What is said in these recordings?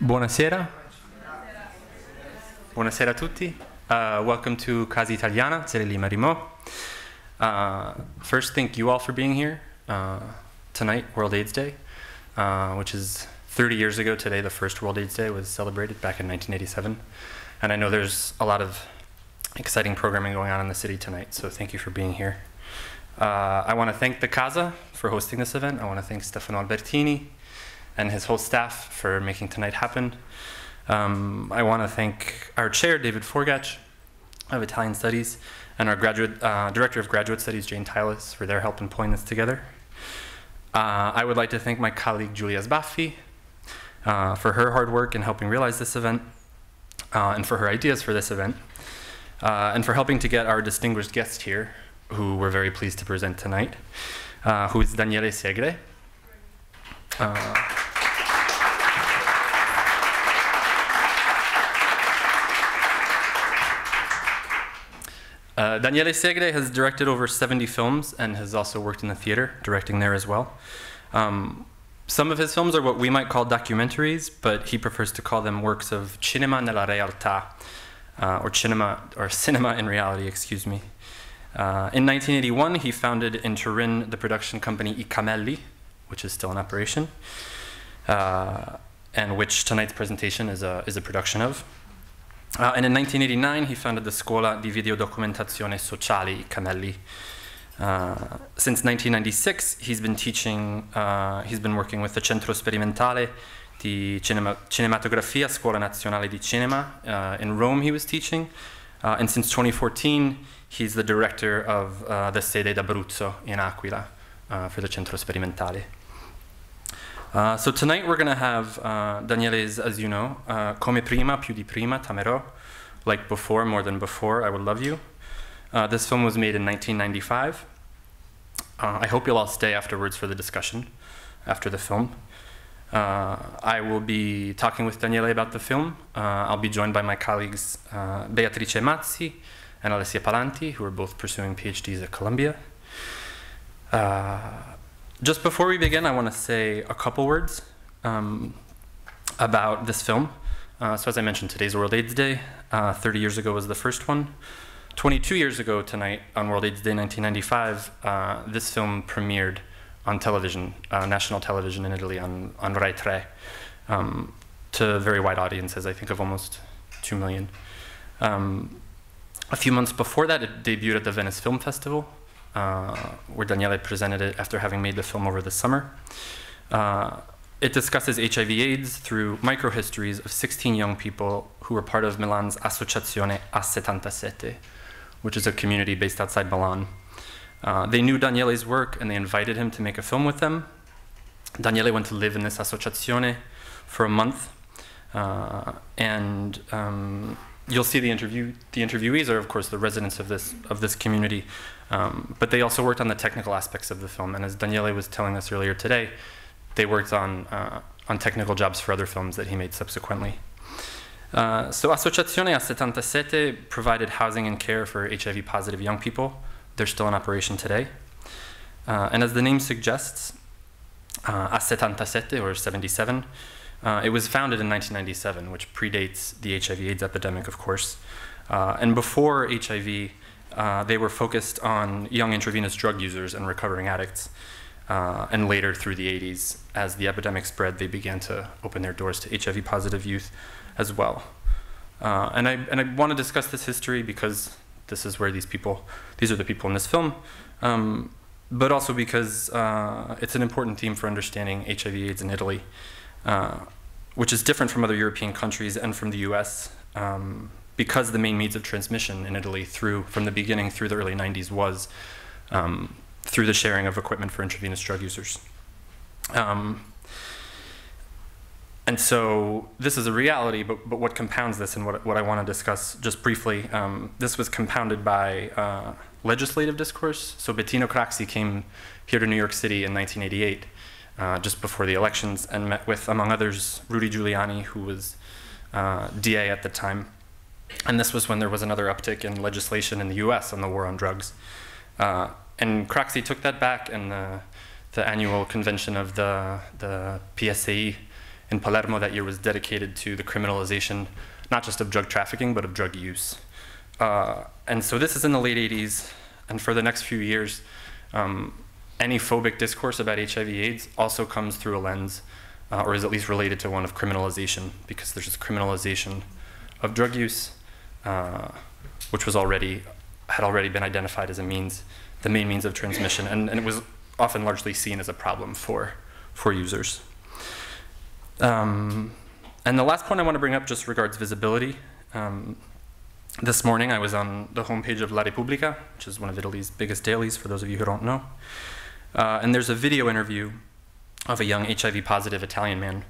Buonasera. Buonasera a tutti. Uh, welcome to Casa Italiana, Zerelima Rimo. Uh, first, thank you all for being here uh, tonight, World AIDS Day, uh, which is 30 years ago today. The first World AIDS Day was celebrated back in 1987. And I know there's a lot of exciting programming going on in the city tonight, so thank you for being here. Uh, I want to thank the Casa for hosting this event. I want to thank Stefano Albertini and his whole staff for making tonight happen. Um, I want to thank our chair, David Forgach of Italian Studies, and our graduate, uh, Director of Graduate Studies, Jane Tylis, for their help in pulling this together. Uh, I would like to thank my colleague, Julia Zbaffi, uh, for her hard work in helping realize this event, uh, and for her ideas for this event, uh, and for helping to get our distinguished guest here, who we're very pleased to present tonight, uh, who is Daniele Segre. Uh, Daniele Segre has directed over 70 films and has also worked in the theater, directing there as well. Um, some of his films are what we might call documentaries, but he prefers to call them works of cinema nella realtà, uh, or cinema or cinema in reality, excuse me. Uh, in 1981, he founded in Turin the production company I Camelli, which is still in operation, uh, and which tonight's presentation is a, is a production of. Ah, and in 1989, he founded the Scuola di Video Documentazione Sociale Canelli. Uh, since 1996, he's been teaching, uh, he's been working with the Centro Sperimentale di Cinema Cinematografia, Scuola Nazionale di Cinema. in Rome, he was teaching. and since 2014, he's the director of the Sede d'Abruzzo in Aquila for the Centro Sperimentale. Uh, so tonight we're going to have uh, Daniele's, as you know, uh, Come Prima, Più di Prima, Tamero, Like Before, More Than Before, I Would Love You. Uh, this film was made in 1995. Uh, I hope you'll all stay afterwards for the discussion after the film. Uh, I will be talking with Daniele about the film. I'll be joined by my colleagues Beatrice Mazzi and Alessia Palanti, who are both pursuing PhDs at Columbia just before we begin, I want to say a couple words um, about this film. Uh, so, as I mentioned, today's World AIDS Day. Uh, 30 years ago was the first one. 22 years ago tonight, on World AIDS Day 1995, uh, this film premiered on television, uh, national television in Italy, on, on Rai Tre, um, to very wide audiences, I think of almost 2 million. Um, a few months before that, it debuted at the Venice Film Festival uh, where Daniele presented it after having made the film over the summer. Uh, it discusses HIV/AIDS through microhistories of 16 young people who were part of Milan's Associazione A77, which is a community based outside Milan. Uh, they knew Daniele's work and they invited him to make a film with them. Daniele went to live in this associazione for a month, uh, and um, you'll see the interview. The interviewees are, of course, the residents of this of this community, um, but they also worked on the technical aspects of the film, and as Daniele was telling us earlier today, they worked on, uh, on technical jobs for other films that he made subsequently. Uh, so Associazione A 77 provided housing and care for HIV-positive young people. They're still in operation today. Uh, and as the name suggests, uh, A 77, or 77, uh, it was founded in 1997, which predates the HIV AIDS epidemic, of course. Uh, and before HIV, uh, they were focused on young intravenous drug users and recovering addicts. Uh, and later through the 80s, as the epidemic spread, they began to open their doors to HIV positive youth as well. Uh, and I, and I want to discuss this history because this is where these people, these are the people in this film, um, but also because uh, it's an important theme for understanding HIV AIDS in Italy, uh, which is different from other European countries and from the US. Um, because the main means of transmission in Italy through from the beginning through the early 90s was um, through the sharing of equipment for intravenous drug users. Um, and so this is a reality, but, but what compounds this and what, what I want to discuss just briefly, um, this was compounded by uh, legislative discourse. So Bettino Craxi came here to New York City in 1988, uh, just before the elections, and met with, among others, Rudy Giuliani, who was uh, DA at the time. And this was when there was another uptick in legislation in the US on the war on drugs. Uh, and Craxi took that back, and the, the annual convention of the, the PSAE in Palermo that year was dedicated to the criminalization, not just of drug trafficking, but of drug use. Uh, and so this is in the late 80s, and for the next few years, um, any phobic discourse about HIV/AIDS also comes through a lens, uh, or is at least related to one of criminalization, because there's this criminalization of drug use. Uh, which was already had already been identified as a means, the main means of transmission, and, and it was often largely seen as a problem for for users. Um, and the last point I want to bring up just regards visibility. Um, this morning I was on the homepage of La Repubblica, which is one of Italy's biggest dailies, for those of you who don't know. Uh, and there's a video interview of a young HIV positive Italian man.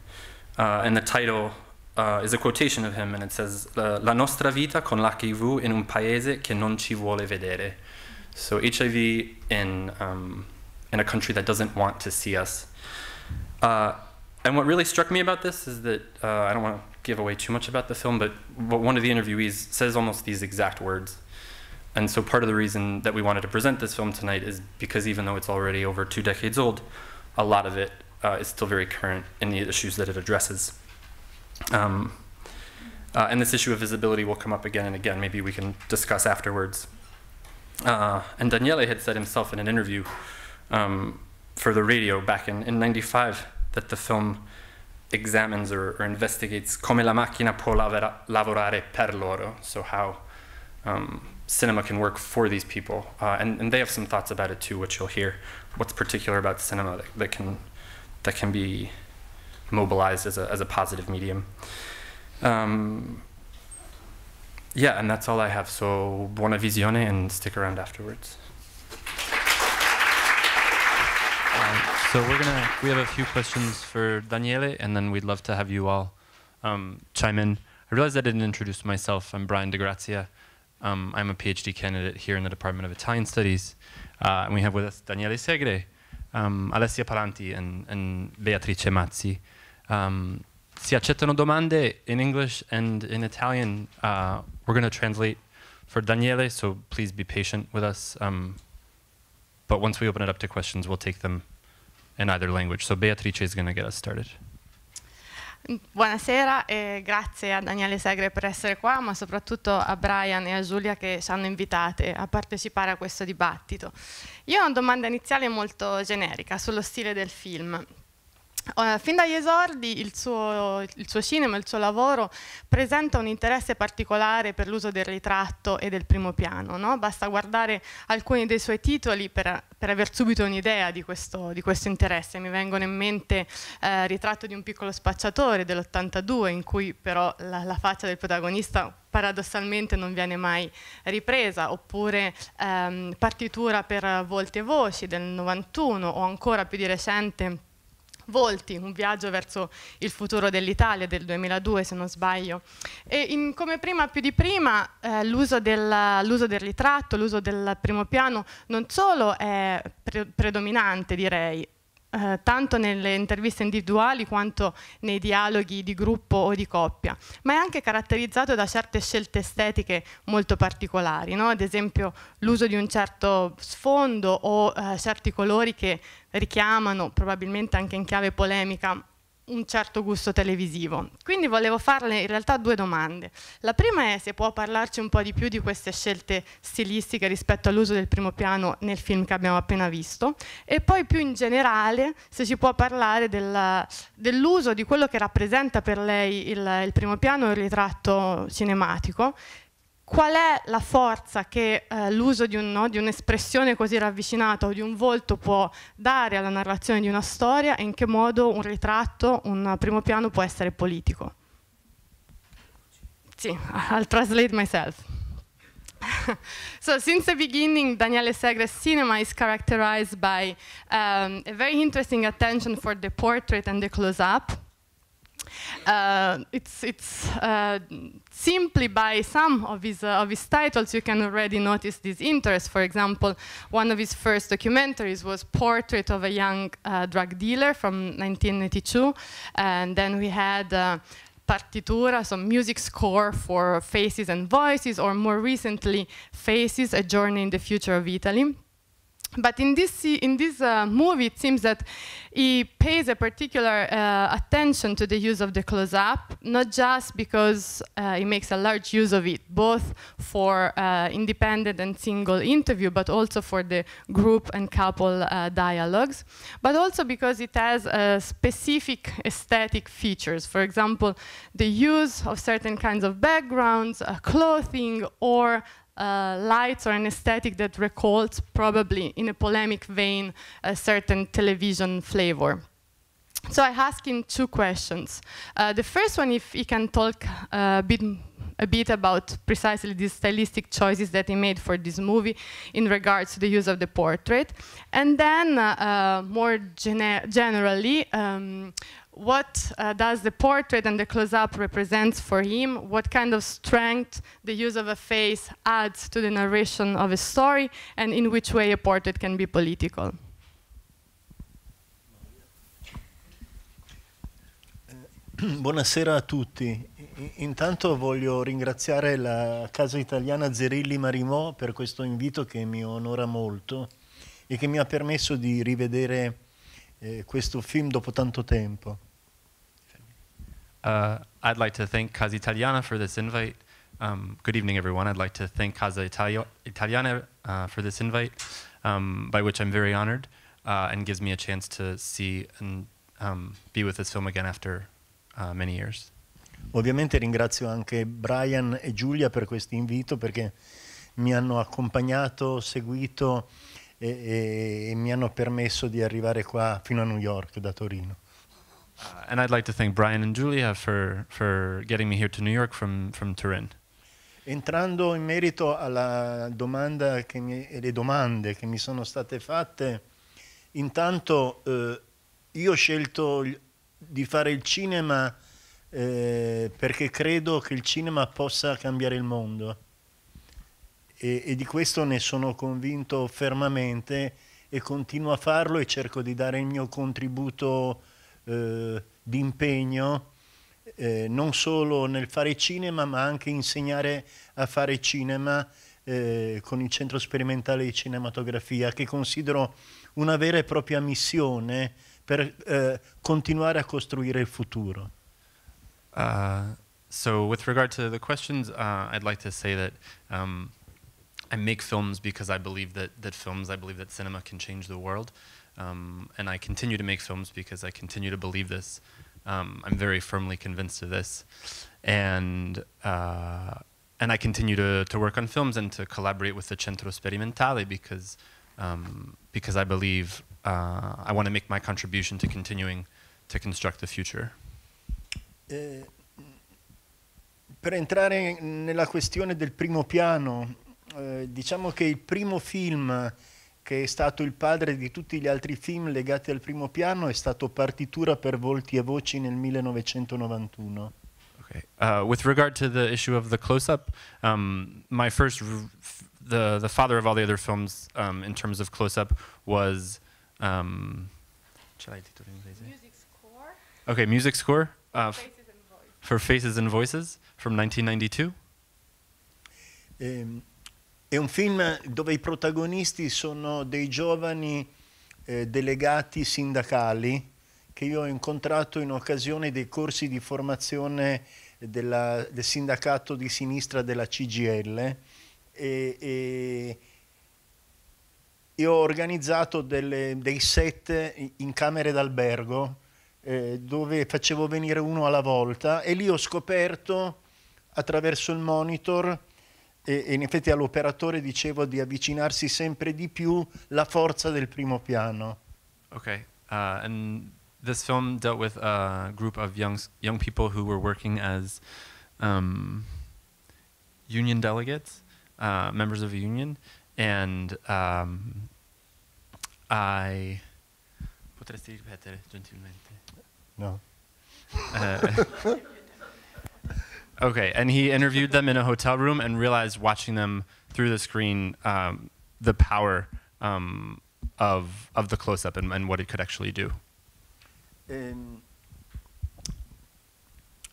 Uh, and the title uh, is a quotation of him, and it says, La nostra vita con l'HIV in un paese che non ci vuole vedere. So HIV in, um, in a country that doesn't want to see us. Uh, and what really struck me about this is that, uh, I don't want to give away too much about the film, but one of the interviewees says almost these exact words. And so part of the reason that we wanted to present this film tonight is because even though it's already over two decades old, a lot of it uh, is still very current in the issues that it addresses. Um, uh, and this issue of visibility will come up again and again. Maybe we can discuss afterwards. Uh, and Daniele had said himself in an interview um, for the radio back in, in 95 that the film examines or, or investigates come la macchina può lavorare per loro, so how um, cinema can work for these people. Uh, and, and they have some thoughts about it too, which you'll hear, what's particular about cinema that, that, can, that can be mobilized as a, as a positive medium. Um, yeah, and that's all I have. So buona visione and stick around afterwards. Um, so we're gonna we have a few questions for Daniele, and then we'd love to have you all um, chime in. I realized I didn't introduce myself. I'm Brian DeGrazia. Um, I'm a PhD candidate here in the Department of Italian Studies, uh, and we have with us Daniele Segre, um, Alessia Palanti, and, and Beatrice Mazzi. Um, si accettano domande in English and in Italian. Uh, we're going to translate for Daniele, so please be patient with us. Um, but once we open it up to questions, we'll take them in either language. So Beatrice is going to get us started. Buonasera e grazie a Daniele Segre per essere qua, ma soprattutto a Brian e a Giulia che ci hanno invitate a partecipare a questo dibattito. Io ho una domanda iniziale molto generica sullo stile del film. Eh, fin dagli esordi il suo, il suo, cinema, il suo lavoro presenta un interesse particolare per l'uso del ritratto e del primo piano. No? Basta guardare alcuni dei suoi titoli per, per aver subito un'idea di, di questo, interesse. Mi vengono in mente uh, Ritratto di un piccolo spacciatore dell'82 in cui però la, la faccia del protagonista paradossalmente non viene mai ripresa, oppure um, partitura per volti e voci del 91 o ancora più di recente Volti, un viaggio verso il futuro dell'Italia del 2002 se non sbaglio. E in, come prima più di prima eh, l'uso del, del, ritratto, l'uso del primo piano non solo è pre predominante direi, eh, tanto nelle interviste individuali quanto nei dialoghi di gruppo o di coppia, ma è anche caratterizzato da certe scelte estetiche molto particolari, no? ad esempio l'uso di un certo sfondo o eh, certi colori che richiamano, probabilmente anche in chiave polemica, un certo gusto televisivo. Quindi volevo farle in realtà due domande. La prima è se può parlarci un po' di più di queste scelte stilistiche rispetto all'uso del primo piano nel film che abbiamo appena visto e poi più in generale se ci può parlare dell'uso di quello che rappresenta per lei il, il primo piano il ritratto cinematico qual è la forza che eh, l'uso di un'espressione no, un così ravvicinata o di un volto può dare alla narrazione di una storia e in che modo un ritratto, un primo piano può essere politico. Sì, I'll translate myself. so since the beginning, Daniele Segre's cinema is characterized by um, a very interesting attention for the portrait and the close-up, Uh, it's it's uh, simply by some of his uh, of his titles you can already notice this interest. For example, one of his first documentaries was Portrait of a Young uh, Drug Dealer from 1982, and then we had uh, partitura, some music score for Faces and Voices, or more recently, Faces, A Journey in the Future of Italy. But in this, in this uh, movie, it seems that he pays a particular uh, attention to the use of the close-up, not just because uh, he makes a large use of it, both for uh, independent and single interview, but also for the group and couple uh, dialogues, but also because it has uh, specific aesthetic features. For example, the use of certain kinds of backgrounds, clothing, or uh, lights or an aesthetic that recalls, probably in a polemic vein, a certain television flavor. So I asked him two questions. Uh, the first one, if he can talk a uh, bit a bit about precisely the stylistic choices that he made for this movie in regards to the use of the portrait. And then, uh, uh more generally, um, what uh, does the portrait and the close-up represent for him, what kind of strength the use of a face adds to the narration of a story, and in which way a portrait can be political. Buonasera a tutti. Intanto voglio ringraziare la casa italiana Zerilli Marimò per questo invito che mi onora molto e che mi ha permesso di rivedere eh, questo film dopo tanto tempo. Uh, I'd like to thank Casa Italiana for this invite. Um, good evening, everyone. I'd like to thank Casa Itali Italiana uh, for this invite, um, by which I'm very honored uh, and gives me a chance to see and um, be with this film again after uh, many years. Ovviamente ringrazio anche Brian e Giulia per questo invito perché mi hanno accompagnato, seguito e, e, e mi hanno permesso di arrivare qua fino a New York da Torino. Uh, and I'd like to thank Brian and Giulia for, for getting me here to New York from, from Turin. Entrando in merito alla domanda che mi, e le domande che mi sono state fatte, intanto eh, io ho scelto di fare il cinema eh, perché credo che il cinema possa cambiare il mondo e, e di questo ne sono convinto fermamente e continuo a farlo e cerco di dare il mio contributo eh, di impegno eh, non solo nel fare cinema ma anche insegnare a fare cinema eh, con il Centro Sperimentale di Cinematografia che considero una vera e propria missione per eh, continuare a costruire il futuro. Uh, so with regard to the questions, uh, I'd like to say that um, I make films because I believe that, that films, I believe that cinema can change the world. Um, and I continue to make films because I continue to believe this. Um, I'm very firmly convinced of this. And, uh, and I continue to, to work on films and to collaborate with the Centro Sperimentale because, um, because I believe uh, I want to make my contribution to continuing to construct the future. Eh, per entrare nella questione del primo piano, eh, diciamo che il primo film che è stato il padre di tutti gli altri film legati al primo piano, è stato partitura per volti e voci nel 1991. Okay. Uh, with regard to the issue of the close-up, um, my first, the the father of all the other films um, in terms of close-up was, um, music score. Okay, music score. Uh, faces for Faces and Voices from 1992. Um, è un film dove i protagonisti sono dei giovani eh, delegati sindacali che io ho incontrato in occasione dei corsi di formazione della, del sindacato di sinistra della CGL e, e, e ho organizzato delle, dei set in camere d'albergo eh, dove facevo venire uno alla volta e lì ho scoperto attraverso il monitor e, e in effetti all'operatore dicevo di avvicinarsi sempre di più la forza del primo piano. Ok, uh, and this film dealt with a group of young young people who were working as um, union delegates, uh, members of a union, and um, I. Potresti ripetere gentilmente? No. Uh, Okay, and he interviewed them in a hotel room and realized watching them through the screen um, the power um, of of the close up and, and, what it could actually do. Um,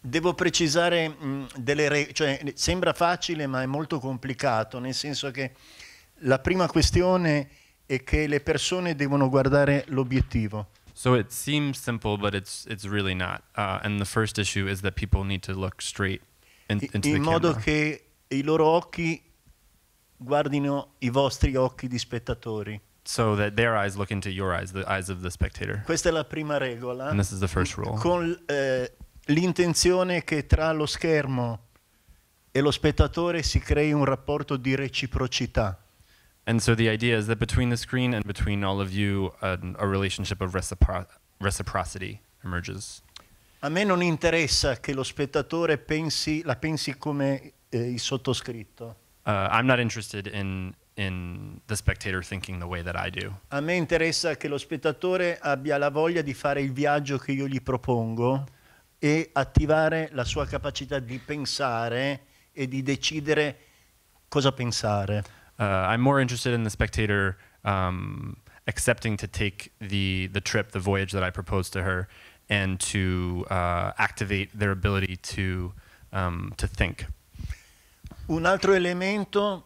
devo precisare mh, mm, delle regole, cioè sembra facile ma è molto complicato, nel senso che la prima questione è che le persone devono guardare l'obiettivo. So it seems simple, but it's it's really not. Uh, and the first issue is that people need to look straight in, in modo camera. che i loro occhi guardino i vostri occhi di spettatori. So that their eyes look into your eyes, the eyes of the spectator. Questa è la prima regola. And this is the first rule. Con eh, l'intenzione che tra lo schermo e lo spettatore si crei un rapporto di reciprocità. And so the idea is that between the screen and between all of you, uh, a relationship of recipro reciprocity emerges. A me non interessa che lo spettatore pensi, la pensi come eh, il sottoscritto. Uh, I'm not interested in, in the spectator thinking the way that I do. A me interessa che lo spettatore abbia la voglia di fare il viaggio che io gli propongo e attivare la sua capacità di pensare e di decidere cosa pensare. Uh, I'm more interested in the spectator um, accepting to take the, the trip, the voyage that I propose to her, and to uh, activate their ability to, um, to think. Un altro elemento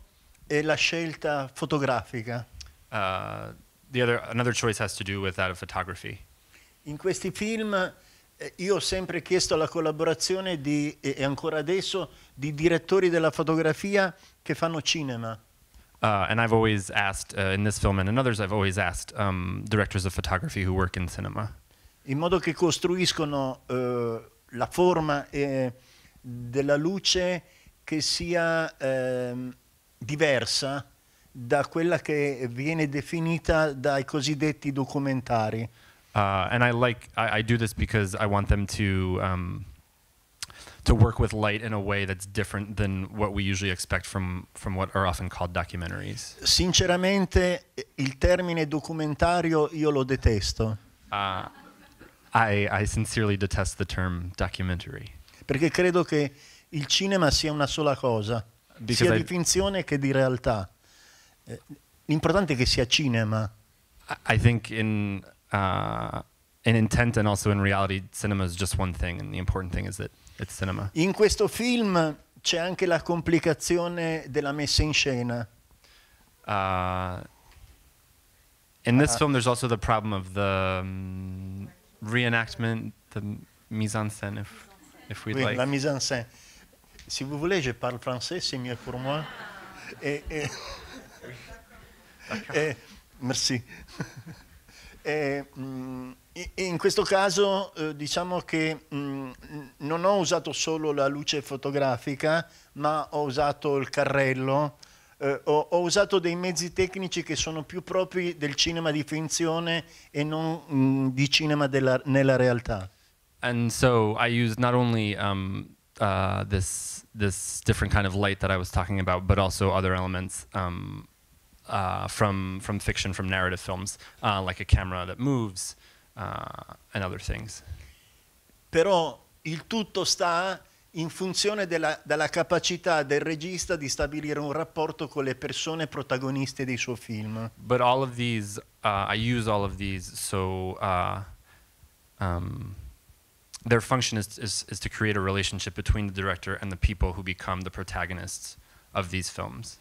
è la scelta fotografica. Uh, the other, another choice has to do with that of photography. In questi film eh, io ho sempre chiesto la collaborazione di, e ancora adesso, di direttori della fotografia che fanno cinema. Uh, and I've always asked, uh, in this film and in others, I've always asked um, directors of photography who work in cinema in modo che costruiscono eh, la forma eh, della luce che sia eh, diversa da quella che viene definita dai cosiddetti documentari. Uh, and I like I, I, do this because I want them to um, to work with light in a way that's different than what we usually expect from from what are often called documentaries. Sinceramente, il termine documentario io lo detesto. Uh, i, I sincerely detest the term documentary. Perché credo che il cinema sia una sola cosa, Because sia I, di finzione che di realtà. Eh, l'importante è che sia cinema. I think in, uh, in intent and also in reality, cinema is just one thing, and the important thing is that it's cinema. In questo film c'è anche la complicazione della messa in scena. Uh, in this uh, film, there's also the problem of the um, reenactment, the mise en scène, if, if we'd oui, like. La mise en scène. Si vous voulez, je parle français, c'est mieux pour moi. Et, et, e, merci. E, mm, in questo caso eh, diciamo che mm, non ho usato solo la luce fotografica, ma ho usato il carrello eh, ho, ho, usato dei mezzi tecnici che sono più propri del cinema di finzione e non mh, mm, di cinema della, nella realtà. And so I used not only um, uh, this, this different kind of light that I was talking about, but also other elements um, uh, from, from fiction, from narrative films, uh, like a camera that moves uh, and other things. Però il tutto sta in funzione della, della, capacità del regista di stabilire un rapporto con le persone protagoniste dei suoi film. But all of these, uh, I use all of these, so uh, um, their function is, is, is to create a relationship between the director and the people who become the protagonists of these films.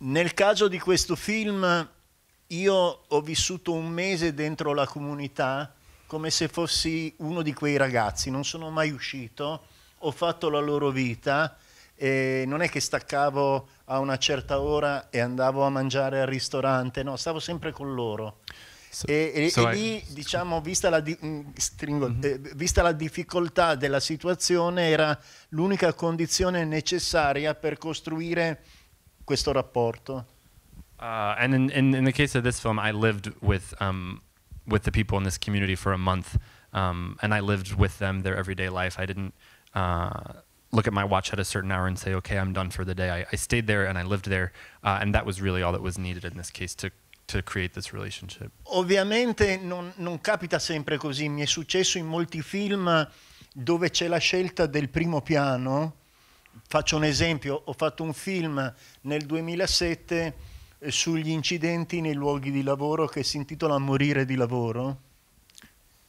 Nel caso di questo film, io ho vissuto un mese dentro la comunità come se fossi uno di quei ragazzi, non sono mai uscito ho fatto la loro vita e non è che staccavo a una certa ora e andavo a mangiare al ristorante, no, stavo sempre con loro. So, e, e, so e I, lì, eh, diciamo, vista la, di, mm, stringo, mm -hmm. eh, vista la difficoltà della situazione, era l'unica condizione necessaria per costruire questo rapporto. Uh, and in, in, in, the case of this film, I lived with, um, with the people in this community for a month, um, and I lived with them their everyday life. I didn't uh, look at my watch at a certain hour and say, okay, I'm done for the day. I, I stayed there and I lived there, uh, and that was really all that was needed in this case to To create this relationship. Ovviamente non, non, capita sempre così, mi è successo in molti film dove c'è la scelta del primo piano, faccio un esempio, ho fatto un film nel 2007 eh, sugli incidenti nei luoghi di lavoro che si intitola Morire di lavoro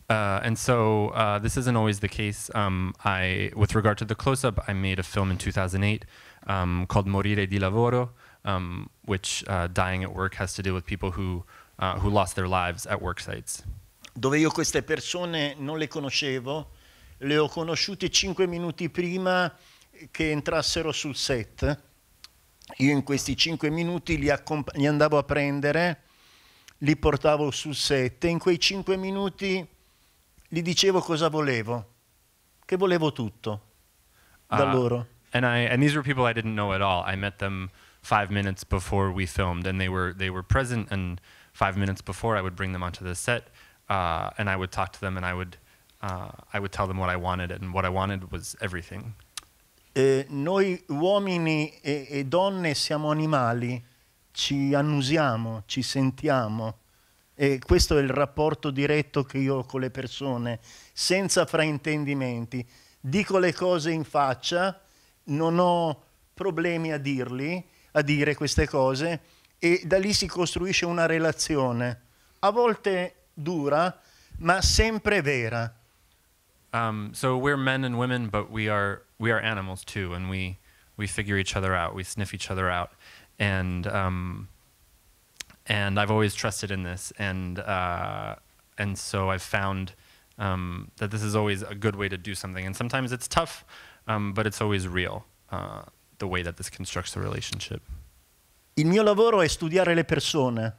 Uh, and so uh, this isn't always the case. Um, I, with regard to the close-up, I made a film in 2008 um, called Morire di Lavoro, um, which uh, dying at work has to do with people who, uh, who lost their lives at work sites. Dove io queste persone non le conoscevo, le ho conosciute cinque minuti prima che entrassero sul set. Io in questi cinque minuti li, li andavo a prendere, li portavo sul set e in quei cinque minuti gli dicevo cosa volevo, che volevo tutto da uh, loro. And, I, and these were people I didn't know at all. I met them five minutes before we filmed, and they were, they were present. And five minutes before, I would bring them onto the set, uh, and I would talk to them, and I would, uh, I would tell them what I wanted, and what I wanted was everything. Eh, noi uomini e, e donne siamo animali, ci annusiamo, ci sentiamo. E questo è il rapporto diretto che io ho con le persone, senza fraintendimenti. Dico le cose in faccia, non ho problemi a dirli, a dire queste cose, e da lì si costruisce una relazione, a volte dura, ma sempre vera. Um, so we're men and women, but we are we are animals too, and we we figure each other out, we sniff each other out, and um, and I've always trusted in this, and uh, and so I've found um, that this is always a good way to do something. And sometimes it's tough, um, but it's always real. Uh, the way that this constructs the relationship. Il mio lavoro è studiare le persone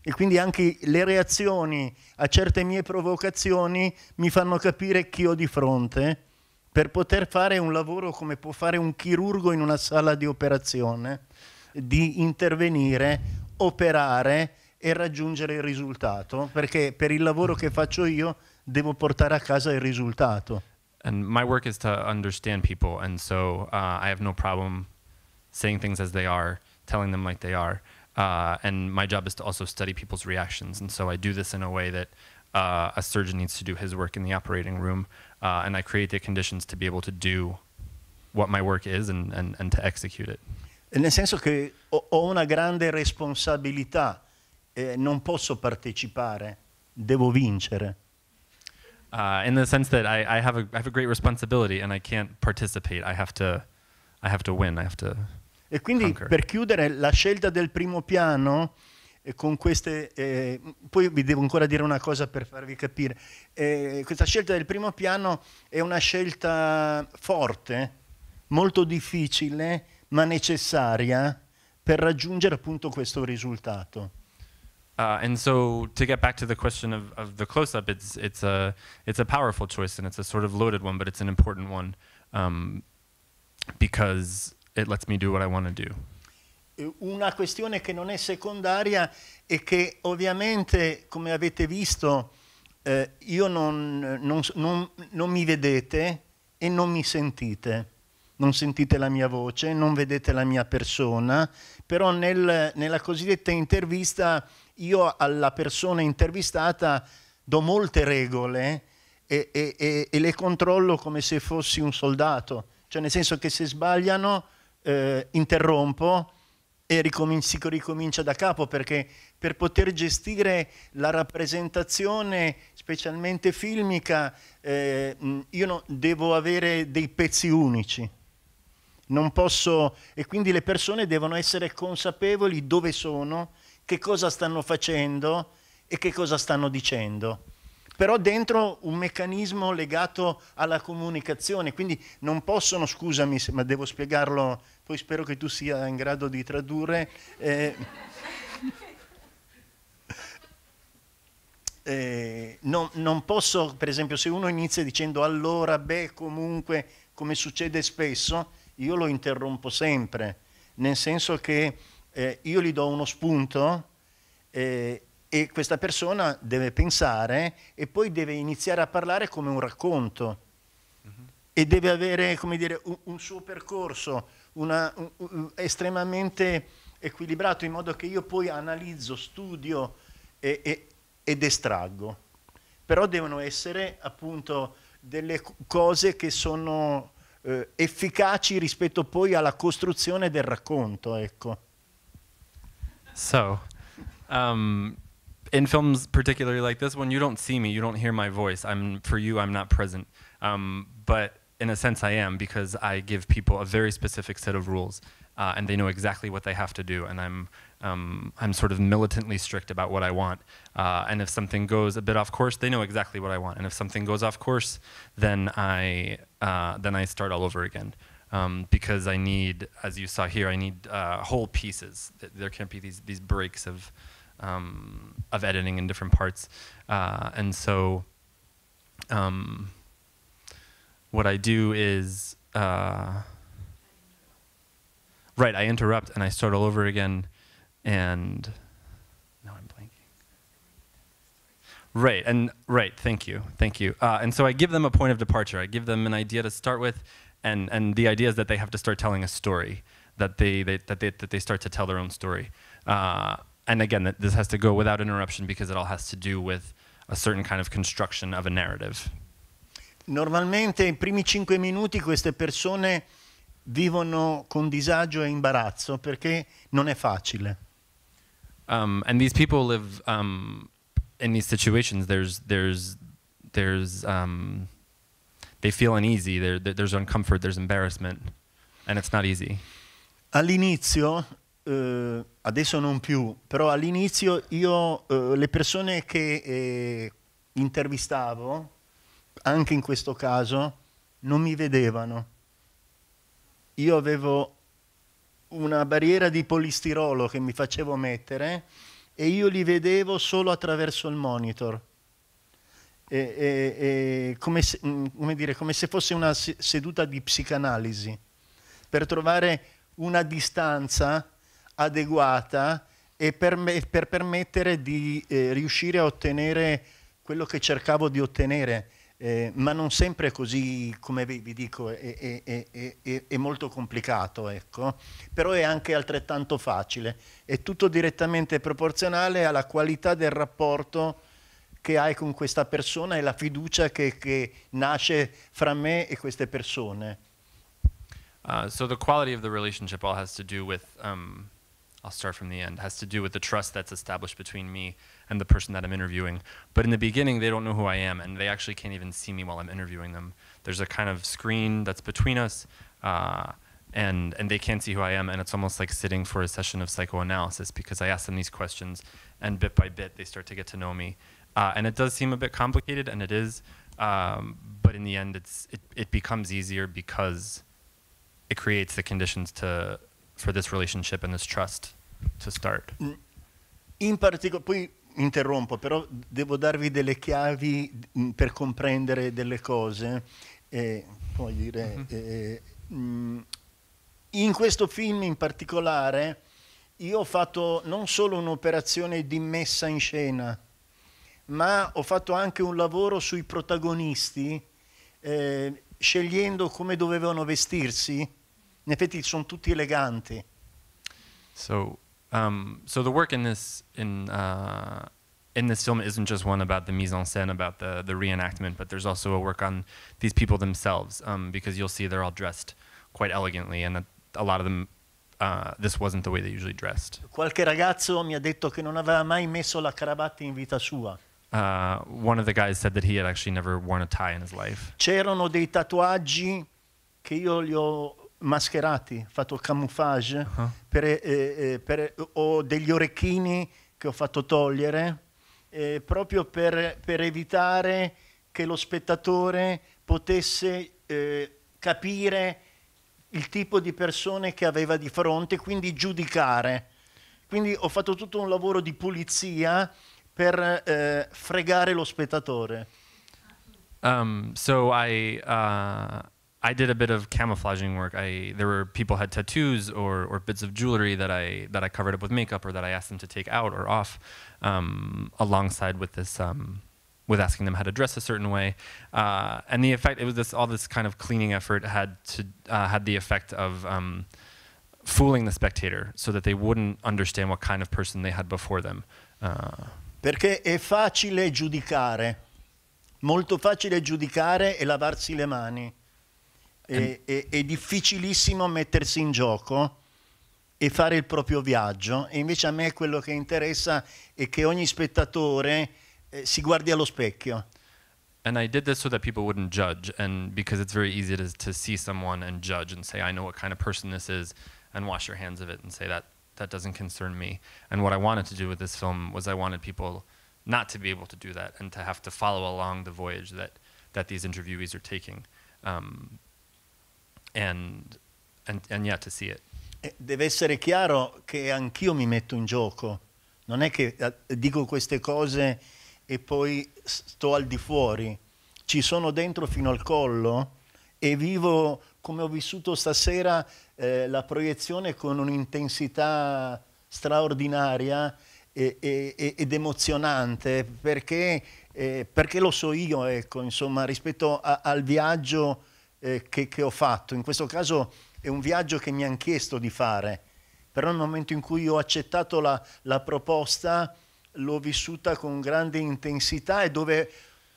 e quindi anche le reazioni a certe mie provocazioni mi fanno capire chi ho di fronte per poter fare un lavoro come può fare un chirurgo in una sala di operazione, di intervenire operare e raggiungere il risultato, perché per il lavoro che faccio io devo portare a casa il risultato. And my work is to understand people, and so uh, I have no problem saying things as they are, telling them like they are. Uh, and my job is to also study people's reactions, and so I do this in a way that uh, a surgeon needs to do his work in the operating room, uh, and I create the conditions to be able to do what my work is and, and, and to execute it. Nel senso che ho, ho una grande responsabilità, eh, non posso partecipare, devo vincere. Uh, in the sense that I, I, have a, I, have a great responsibility and I can't participate. I have to, I have to win. I have to e quindi conquer. per chiudere la scelta del primo piano eh, con queste, eh, poi vi devo ancora dire una cosa per farvi capire, eh, questa scelta del primo piano è una scelta forte, molto difficile, ma necessaria per raggiungere appunto questo risultato. Uh, and so to get back to the question of, of the close-up, it's, it's, a, it's a powerful choice and it's a sort of loaded one, but it's an important one um, because it lets me do what I want to do. Una questione che non è secondaria è che ovviamente, come avete visto, eh, io non, non, non, non mi vedete e non mi sentite non sentite la mia voce, non vedete la mia persona, però nel, nella cosiddetta intervista io alla persona intervistata do molte regole e, e, e, e le controllo come se fossi un soldato, cioè nel senso che se sbagliano eh, interrompo e ricomin si ricomincia da capo perché per poter gestire la rappresentazione specialmente filmica eh, io no, devo avere dei pezzi unici non posso... E quindi le persone devono essere consapevoli dove sono, che cosa stanno facendo e che cosa stanno dicendo. Però dentro un meccanismo legato alla comunicazione, quindi non possono, scusami, ma devo spiegarlo, poi spero che tu sia in grado di tradurre. Eh, eh, non, non posso, per esempio, se uno inizia dicendo allora, beh, comunque, come succede spesso, io lo interrompo sempre, nel senso che eh, io gli do uno spunto eh, e questa persona deve pensare e poi deve iniziare a parlare come un racconto uh mm-hmm. -huh. e deve avere dire, un, un, suo percorso una, un, un, estremamente equilibrato in modo che io poi analizzo, studio e, e, ed estraggo. Però devono essere appunto delle cose che sono eh, efficaci rispetto poi alla costruzione del racconto, ecco. So, um, in films particularly like this one, you don't see me, you don't hear my voice. I'm for you, I'm not present. Um, but in a sense, I am because I give people a very specific set of rules, uh, and they know exactly what they have to do. And I'm um, I'm sort of militantly strict about what I want. Uh, and if something goes a bit off course, they know exactly what I want. And if something goes off course, then I uh, then I start all over again. Um, because I need, as you saw here, I need uh, whole pieces. There can't be these, these breaks of, um, of editing in different parts. Uh, and so um, what I do is, uh, right, I interrupt and I start all over again and Right, and right, thank you, thank you. Uh, and so I give them a point of departure. I give them an idea to start with, and, and the idea is that they have to start telling a story, that they, they that, they, that they start to tell their own story. Uh, and again, that this has to go without interruption because it all has to do with a certain kind of construction of a narrative. Normalmente in primi cinque minuti queste persone vivono con disagio e imbarazzo perché non è facile. Um, and these people live um, in these situations, there's there's there's um, they feel uneasy. There, there's uncomfort. There's embarrassment, and it's not easy. All'inizio, eh, adesso non più, però all'inizio io eh, le persone che eh, intervistavo, anche in questo caso, non mi vedevano. Io avevo una barriera di polistirolo che mi facevo mettere e io li vedevo solo attraverso il monitor. E, e, e come, se, mm, come, dire, come se fosse una seduta di psicanalisi, per trovare una distanza adeguata e per, me, per permettere di eh, riuscire a ottenere quello che cercavo di ottenere, eh, ma non sempre così, come vi, vi dico, è, è, è, è, molto complicato, ecco. però è anche altrettanto facile, è tutto direttamente proporzionale alla qualità del rapporto che hai con questa persona e la fiducia che, che nasce fra me e queste persone. Uh, so the quality of the relationship all has to do with um, I'll start from the end, has to do with the trust that's established between me and the person that I'm interviewing. But in the beginning, they don't know who I am, and they actually can't even see me while I'm interviewing them. There's a kind of screen that's between us, uh, and, and they can't see who I am, and it's almost like sitting for a session of psychoanalysis because I ask them these questions, and bit by bit, they start to get to know me. Uh, and it does seem a bit complicated, and it is, um, but in the end, it's, it, it becomes easier because it creates the conditions to for this relationship and this trust to start. In particolare, poi interrompo, però devo darvi delle chiavi per comprendere delle cose. Eh, dire, mm-hmm. eh, mm, in questo film in particolare io ho fatto non solo un'operazione di messa in scena, ma ho fatto anche un lavoro sui protagonisti, eh, scegliendo come dovevano vestirsi in effetti sono tutti eleganti. So, um, so the work in this in uh, in this film isn't just one about the mise en scène, about the the reenactment, but there's also a work on these people themselves, um, because you'll see they're all dressed quite elegantly, and a, a lot of them. Uh, this wasn't the way they usually dressed. Qualche ragazzo mi ha detto che non aveva mai messo la cravatta in vita sua. Uh, one of the guys said that he had actually never worn a tie in his life. C'erano dei tatuaggi che io li ho mascherati, fatto camouflage uh-huh. per, eh, eh per, ho degli orecchini che ho fatto togliere eh, proprio per, per, evitare che lo spettatore potesse eh, capire il tipo di persone che aveva di fronte, quindi giudicare. Quindi ho fatto tutto un lavoro di pulizia per eh, fregare lo spettatore. Um, so I, uh... I did a bit of camouflaging work. I there were people had tattoos or or bits of jewelry that I that I covered up with makeup or that I asked them to take out or off, um, alongside with this um, with asking them how to dress a certain way, uh, and the effect it was this all this kind of cleaning effort had to uh, had the effect of. Um, fooling the spectator so that they wouldn't understand what kind of person they had before them. Uh, Perché è facile giudicare, molto facile giudicare e lavarsi le mani. è, è, è difficilissimo mettersi in gioco e fare il proprio viaggio e invece a me quello che interessa è che ogni spettatore eh, si guardi allo specchio. and I did this so that people wouldn't judge, and because it's very easy to, to see someone and judge and say, I know what kind of person this is, and wash your hands of it and say that that doesn't concern me. And what I wanted to do with this film was I wanted people not to be able to do that and to have to follow along the voyage that that these interviewees are taking. Um, and, and, and yeah, to see it. Eh, deve essere chiaro che anch'io mi metto in gioco, non è che eh, dico queste cose e poi sto al di fuori, ci sono dentro fino al collo e vivo come ho vissuto stasera eh, la proiezione con un'intensità straordinaria e, e, ed emozionante perché, eh, perché, lo so io, ecco, insomma, rispetto a, al viaggio eh, che, che ho fatto. In questo caso è un viaggio che mi hanno chiesto di fare, però nel momento in cui ho accettato la, la proposta l'ho vissuta con grande intensità e dove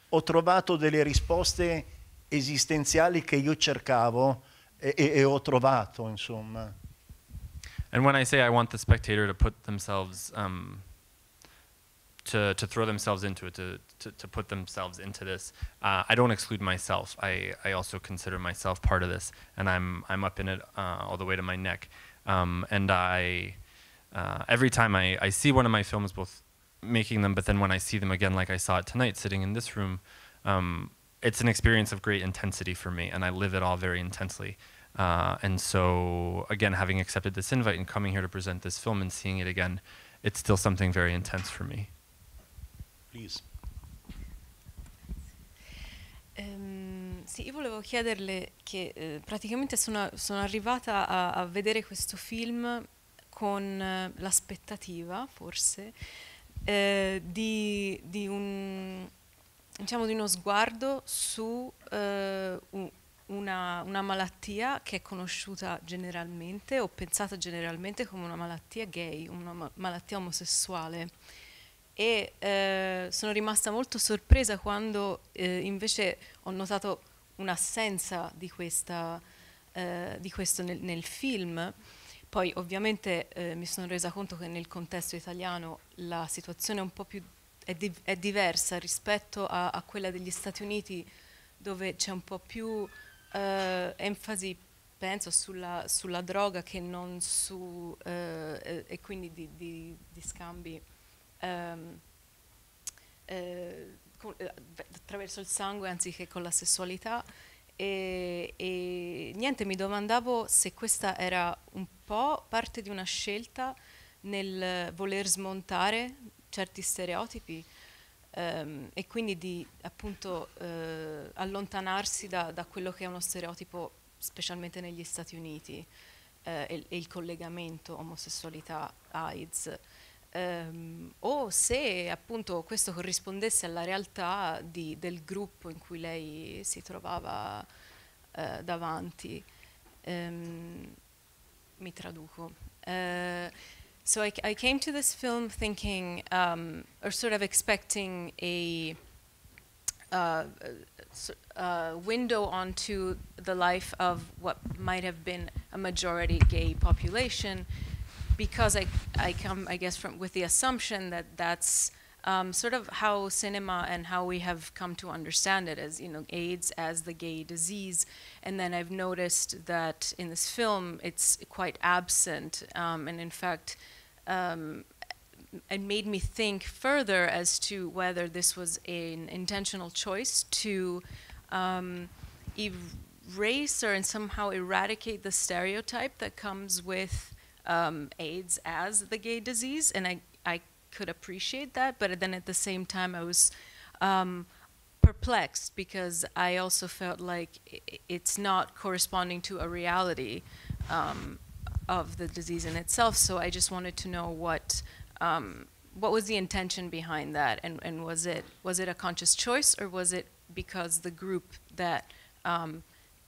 ho trovato delle risposte esistenziali che io cercavo e, e, e ho trovato, insomma. And when I say I want the spectator to put themselves, um, to, to throw themselves into it, to, to, to put themselves into this. Uh, I don't exclude myself. I, I also consider myself part of this, and I'm I'm up in it uh, all the way to my neck. Um, and I uh, every time I, I see one of my films, both making them, but then when I see them again, like I saw it tonight, sitting in this room, um, it's an experience of great intensity for me, and I live it all very intensely. Uh, and so, again, having accepted this invite and coming here to present this film and seeing it again, it's still something very intense for me. Please. Sì, io volevo chiederle che eh, praticamente sono, sono arrivata a, a, vedere questo film con eh, l'aspettativa, forse, eh, di, di, un, diciamo, di, uno sguardo su eh, una, una, malattia che è conosciuta generalmente o pensata generalmente come una malattia gay, una ma malattia omosessuale e eh, sono rimasta molto sorpresa quando eh, invece ho notato un'assenza di, eh, di, questo nel, nel film. Poi ovviamente eh, mi sono resa conto che nel contesto italiano la situazione è un po' più è, di, è diversa rispetto a, a, quella degli Stati Uniti dove c'è un po' più eh, enfasi, penso, sulla, sulla, droga che non su... Eh, e quindi di, di, di scambi... Ehm, eh, eh, attraverso il sangue anziché con la sessualità e, e niente, mi domandavo se questa era un po' parte di una scelta nel voler smontare certi stereotipi um, e quindi di appunto eh, allontanarsi da, da, quello che è uno stereotipo specialmente negli Stati Uniti eh, e, e, il collegamento omosessualità-AIDS ehm, o se appunto questo corrispondesse alla realtà di, del gruppo in cui lei si trovava eh, davanti. Um, mi traduco. Uh, so I, I, came to this film thinking, um, or sort of expecting a uh, uh, window onto the life of what might have been a majority gay population. because I, I come, I guess, from with the assumption that that's um, sort of how cinema and how we have come to understand it as, you know, AIDS as the gay disease. And then I've noticed that in this film, it's quite absent. Um, and in fact, um, it made me think further as to whether this was an intentional choice to um, erase or and somehow eradicate the stereotype that comes with um, AIDS as the gay disease, and I, I could appreciate that, but then at the same time, I was um, perplexed because I also felt like it's not corresponding to a reality um, of the disease in itself. So I just wanted to know what um, what was the intention behind that, and, and was it was it a conscious choice, or was it because the group that um,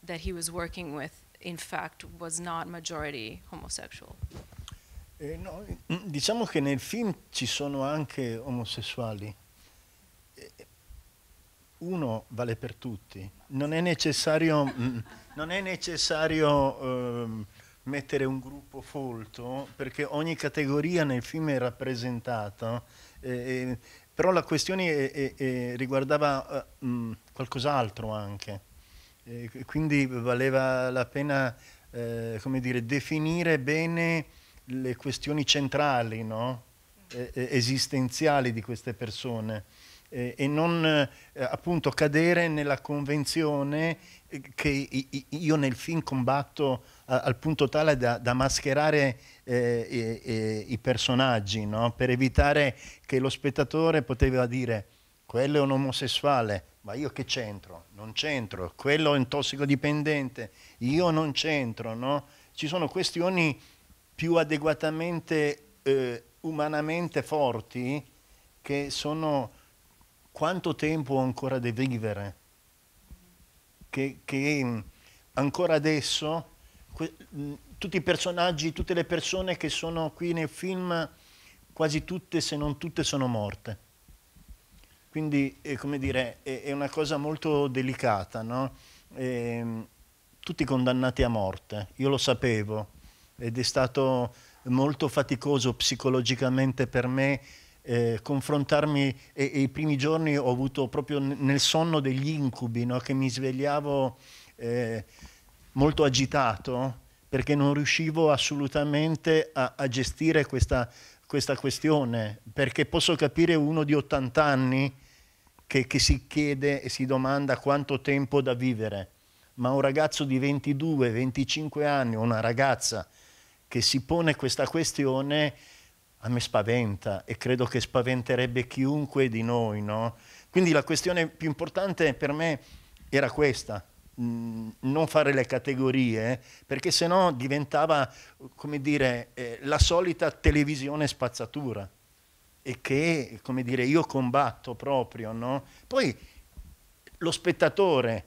that he was working with in fact was not majority homosexual. Eh, no, mm, diciamo che nel film ci sono anche omosessuali. Eh, uno vale per tutti. Non è necessario, mm, non è necessario um, mettere un gruppo folto perché ogni categoria nel film è rappresentata. Eh, eh però la questione è, è, è, riguardava uh, eh, mh, mm, qualcos'altro anche. Eh, quindi valeva la pena eh, come dire, definire bene le questioni centrali, no? eh, esistenziali di queste persone e non eh, appunto cadere nella convenzione eh, che io nel film combatto al punto tale da, da mascherare eh, i personaggi, no? per evitare che lo spettatore poteva dire quello è un omosessuale, ma io che c'entro? Non c'entro, quello è un tossicodipendente, io non c'entro, no? Ci sono questioni più adeguatamente, eh, umanamente forti che sono quanto tempo ho ancora di vivere, che, che mm, ancora adesso mm, tutti i personaggi, tutte le persone che sono qui nel film, quasi tutte se non tutte sono morte. Quindi eh, come dire, è, è, una cosa molto delicata. No? E, ehm, tutti condannati a morte, io lo sapevo ed è stato molto faticoso psicologicamente per me eh, confrontarmi e, e, i primi giorni ho avuto proprio nel sonno degli incubi, no? che mi svegliavo eh, molto agitato perché non riuscivo assolutamente a, a gestire questa, questa, questione, perché posso capire uno di 80 anni che, che si chiede e si domanda quanto tempo da vivere, ma un ragazzo di 22, 25 anni, una ragazza che si pone questa questione, a me spaventa e credo che spaventerebbe chiunque di noi, no? Quindi la questione più importante per me era questa, mm, non fare le categorie, perché sennò diventava, come dire, eh, la solita televisione spazzatura e che, come dire, io combatto proprio, no? Poi lo spettatore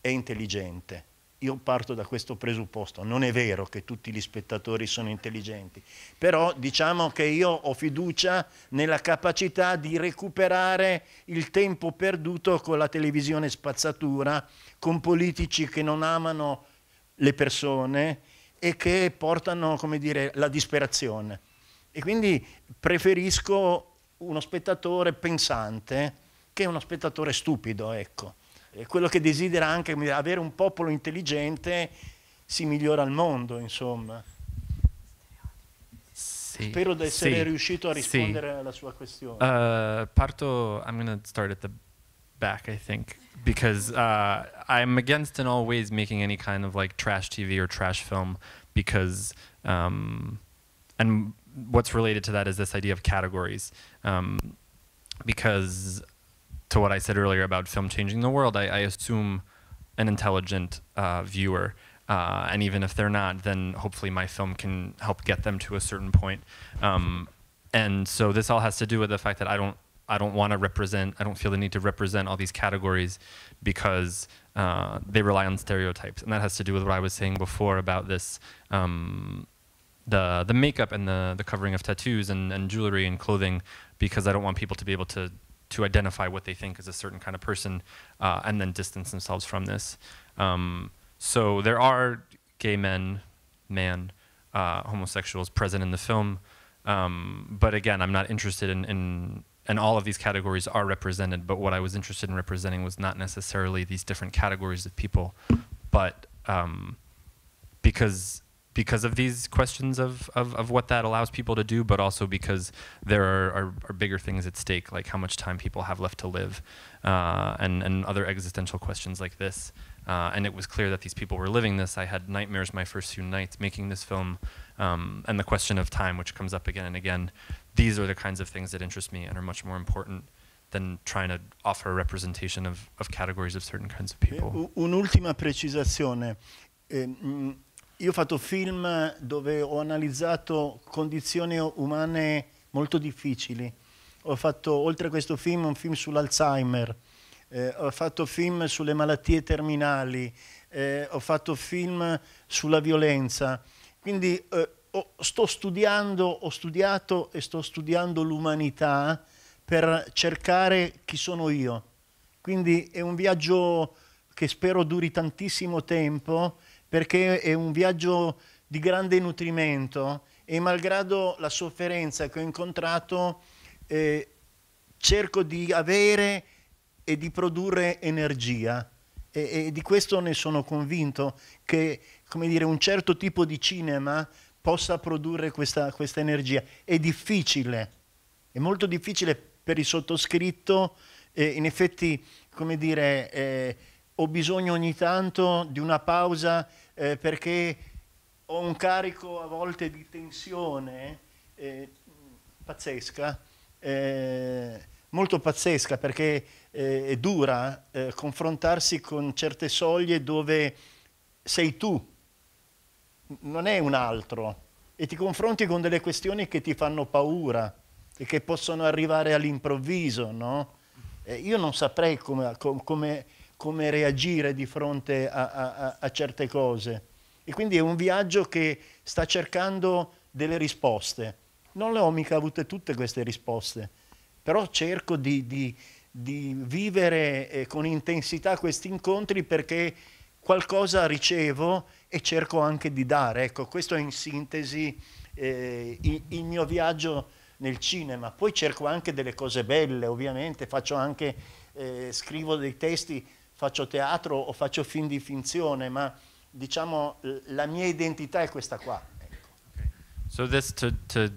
è intelligente. Io parto da questo presupposto, non è vero che tutti gli spettatori sono intelligenti, però diciamo che io ho fiducia nella capacità di recuperare il tempo perduto con la televisione spazzatura, con politici che non amano le persone e che portano, come dire, la disperazione. E quindi preferisco uno spettatore pensante che uno spettatore stupido, ecco. E quello che desidera anche avere un popolo intelligente si migliora il mondo, insomma. Sì, Spero di essere sì, riuscito a rispondere sì. alla sua questione. Uh, parto, I'm going to start at the back, I think, because uh, I'm against in all ways making any kind of like trash TV or trash film because, um, and what's related to that is this idea of categories, um, because to what I said earlier about film changing the world, I, I assume an intelligent uh, viewer. Uh, and even if they're not, then hopefully my film can help get them to a certain point. Um, and so this all has to do with the fact that I don't I don't want to represent I don't feel the need to represent all these categories because uh, they rely on stereotypes, and that has to do with what I was saying before about this um, the the makeup and the the covering of tattoos and, and jewelry and clothing because I don't want people to be able to to identify what they think is a certain kind of person uh, and then distance themselves from this. Um, so there are gay men, man, uh, homosexuals present in the film, um, but again, I'm not interested in, in and all of these categories are represented. But what I was interested in representing was not necessarily these different categories of people, but um, because because of these questions of, of, of, what that allows people to do, but also because there are, are, are, bigger things at stake, like how much time people have left to live uh, and, and other existential questions like this. Uh, and it was clear that these people were living this. I had nightmares my first few nights making this film, um, and the question of time, which comes up again and again. These are the kinds of things that interest me and are much more important than trying to offer a representation of, of categories of certain kinds of people. Eh, un'ultima precisazione. Eh, Io ho fatto film dove ho analizzato condizioni umane molto difficili. Ho fatto, oltre a questo film, un film sull'Alzheimer, eh, ho fatto film sulle malattie terminali, eh, ho fatto film sulla violenza. Quindi eh, ho, sto studiando, ho studiato e sto studiando l'umanità per cercare chi sono io. Quindi è un viaggio che spero duri tantissimo tempo perché è un viaggio di grande nutrimento e malgrado la sofferenza che ho incontrato eh, cerco di avere e di produrre energia e, e di questo ne sono convinto che dire, un certo tipo di cinema possa produrre questa, questa energia. È difficile, è molto difficile per il sottoscritto, eh, in effetti come dire, eh, ho bisogno ogni tanto di una pausa eh, perché ho un carico a volte di tensione eh, pazzesca, eh, molto pazzesca perché eh, è dura eh, confrontarsi con certe soglie dove sei tu, non è un altro, e ti confronti con delle questioni che ti fanno paura e che possono arrivare all'improvviso, no? Eh, io non saprei come, come come reagire di fronte a, a, a certe cose. E quindi è un viaggio che sta cercando delle risposte. Non le ho mica avute tutte queste risposte, però cerco di, di, di vivere eh, con intensità questi incontri perché qualcosa ricevo e cerco anche di dare. Ecco, questo è in sintesi eh, il, il, mio viaggio nel cinema. Poi cerco anche delle cose belle, ovviamente, faccio anche, eh, scrivo dei testi faccio teatro o faccio film di finzione, ma diciamo la mia identità è questa qua. So this to, to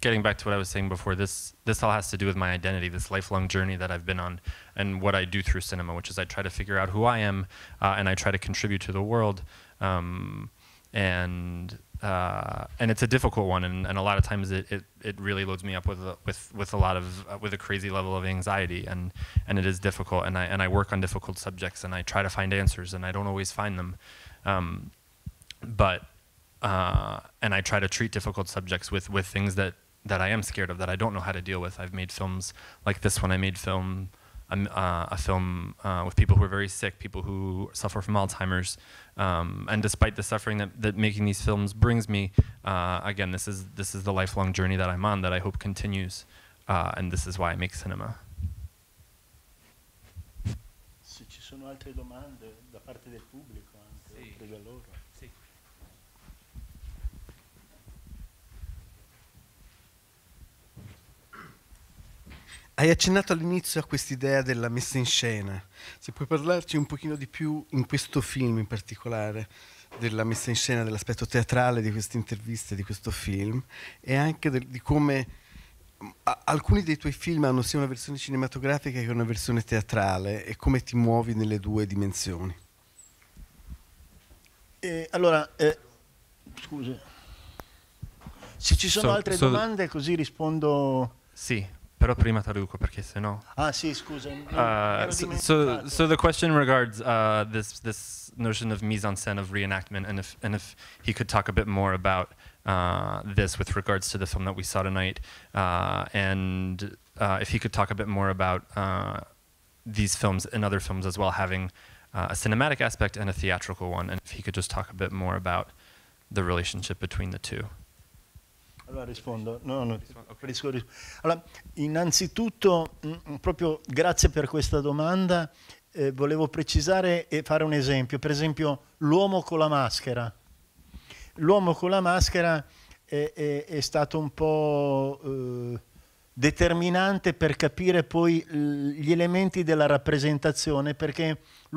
getting back to what I was saying before, this this all has to do with my identity, this lifelong journey that I've been on, and what I do through cinema, which is I try to figure out who I am, uh, and I try to contribute to the world, um, and uh, and it's a difficult one, and, and a lot of times it, it, it really loads me up with a, with with a lot of uh, with a crazy level of anxiety, and and it is difficult, and I and I work on difficult subjects, and I try to find answers, and I don't always find them, um, but uh, and I try to treat difficult subjects with with things that that I am scared of that I don't know how to deal with. I've made films like this one. I made film a, uh, a film uh, with people who are very sick, people who suffer from Alzheimer's. Um, and despite the suffering that, that making these films brings me, uh, again, this is, this is the lifelong journey that I'm on that I hope continues. Uh, and this is why I make cinema. Se ci sono altre domande da parte del pubblico. Hai accennato all'inizio a quest'idea della messa in scena. Se puoi parlarci un pochino di più in questo film in particolare, della messa in scena, dell'aspetto teatrale di queste interviste, di questo film, e anche del, di come mm, alcuni dei tuoi film hanno sia una versione cinematografica che una versione teatrale e come ti muovi nelle due dimensioni. Eh, allora, eh, scusa. Se ci sono so, altre so domande così rispondo... Sì, Però prima traduco perché sennò. Ah sì, scusa. uh, so, so, so, the question regards uh, this this notion of mise en scène of reenactment, and if and if he could talk a bit more about uh, this with regards to the film that we saw tonight, uh, and uh, if he could talk a bit more about uh, these films and other films as well having a cinematic aspect and a theatrical one, and if he could just talk a bit more about the relationship between the two. Allora rispondo. No, no, okay. Allora, innanzitutto, mh, mm, mm, proprio grazie per questa domanda, eh, volevo precisare e fare un esempio. Per esempio, l'uomo con la maschera. L'uomo con la maschera è, è, è stato un po' eh, determinante per capire poi gli elementi della rappresentazione, perché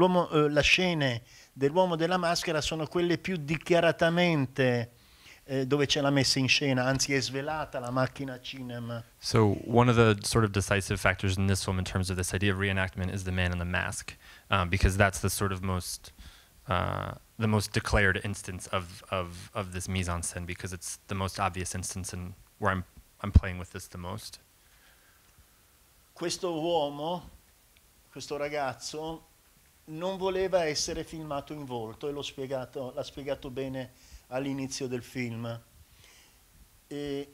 eh, le scene dell'uomo della maschera sono quelle più dichiaratamente eh, dove c'è la messa in scena, anzi è svelata la macchina cinema. So one of the sort of decisive factors in this film in terms of this idea of reenactment is the man in the mask, um, because that's the sort of most uh, the most declared instance of, of, of this mise en scène because it's the most obvious instance in where I'm, I'm playing with this the most. Questo uomo, questo ragazzo, non voleva essere filmato in volto e l'ha spiegato bene all'inizio del film. E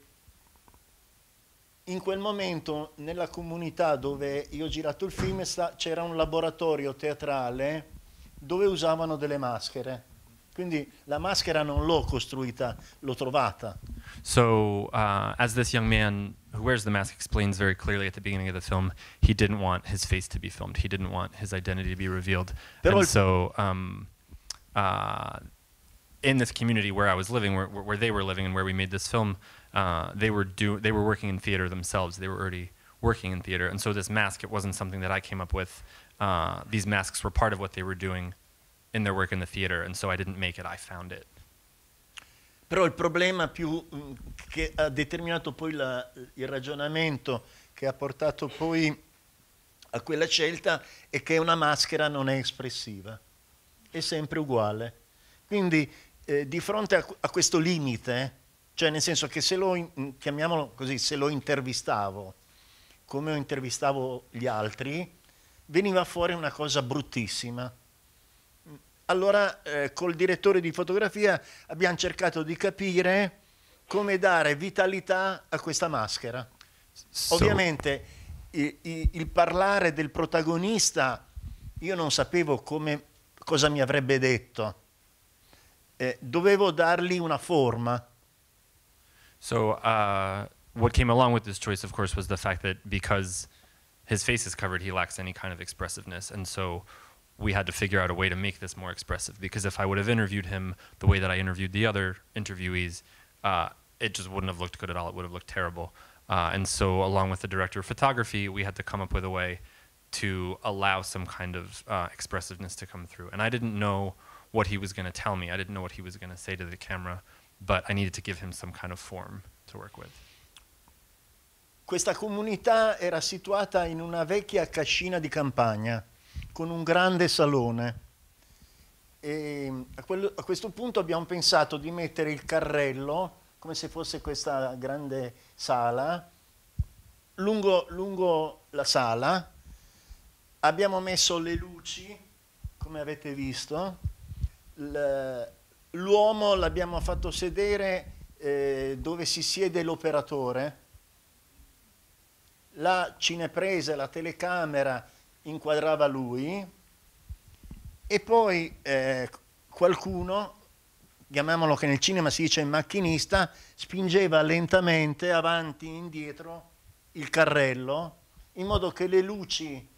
in quel momento nella comunità dove io ho girato il film c'era un laboratorio teatrale dove usavano delle maschere. Quindi la maschera non l'ho costruita, l'ho trovata. So, uh, as this young man who wears the mask explains very clearly at the beginning of the film, he didn't want his face to be filmed. He didn't want his identity to be revealed. Però and so, um, uh, in this community where I was living, where, where they were living, and where we made this film, uh, they were do they were working in theater themselves. They were already working in theater, and so this mask it wasn't something that I came up with. Uh, these masks were part of what they were doing in their work in the theater, and so I didn't make it. I found it. Però il problema più mm, che ha determinato poi la, il ragionamento che ha portato poi a quella scelta è che una maschera non è espressiva, è sempre uguale. Quindi eh, di fronte a, a, questo limite, cioè nel senso che se lo, mm, chiamiamolo così, se lo intervistavo come intervistavo gli altri, veniva fuori una cosa bruttissima. Allora eh, col direttore di fotografia abbiamo cercato di capire come dare vitalità a questa maschera. So. Ovviamente i, i, il parlare del protagonista, io non sapevo come, cosa mi avrebbe detto eh, dovevo dargli una forma. So uh, what came along with this choice, of course, was the fact that because his face is covered, he lacks any kind of expressiveness. And so we had to figure out a way to make this more expressive because if I would have interviewed him the way that I interviewed the other interviewees, uh, it just wouldn't have looked good at all. It would have looked terrible. Uh, and so, along with the director of photography, we had to come up with a way to allow some kind of uh, expressiveness to come through. And I didn't know what he was going to tell me. I didn't know what he was going to say to the camera, but I needed to give him some kind of form to work with. Questa comunità era situata in una vecchia cascina di campagna con un grande salone. E mm, a, quello, a questo punto abbiamo pensato di mettere il carrello, come se fosse questa grande sala, lungo, lungo la sala. Abbiamo messo le luci, come avete visto, l'uomo l'abbiamo fatto sedere eh, dove si siede l'operatore, la cinepresa, la telecamera inquadrava lui e poi eh, qualcuno, chiamiamolo che nel cinema si dice macchinista, spingeva lentamente avanti e indietro il carrello in modo che le luci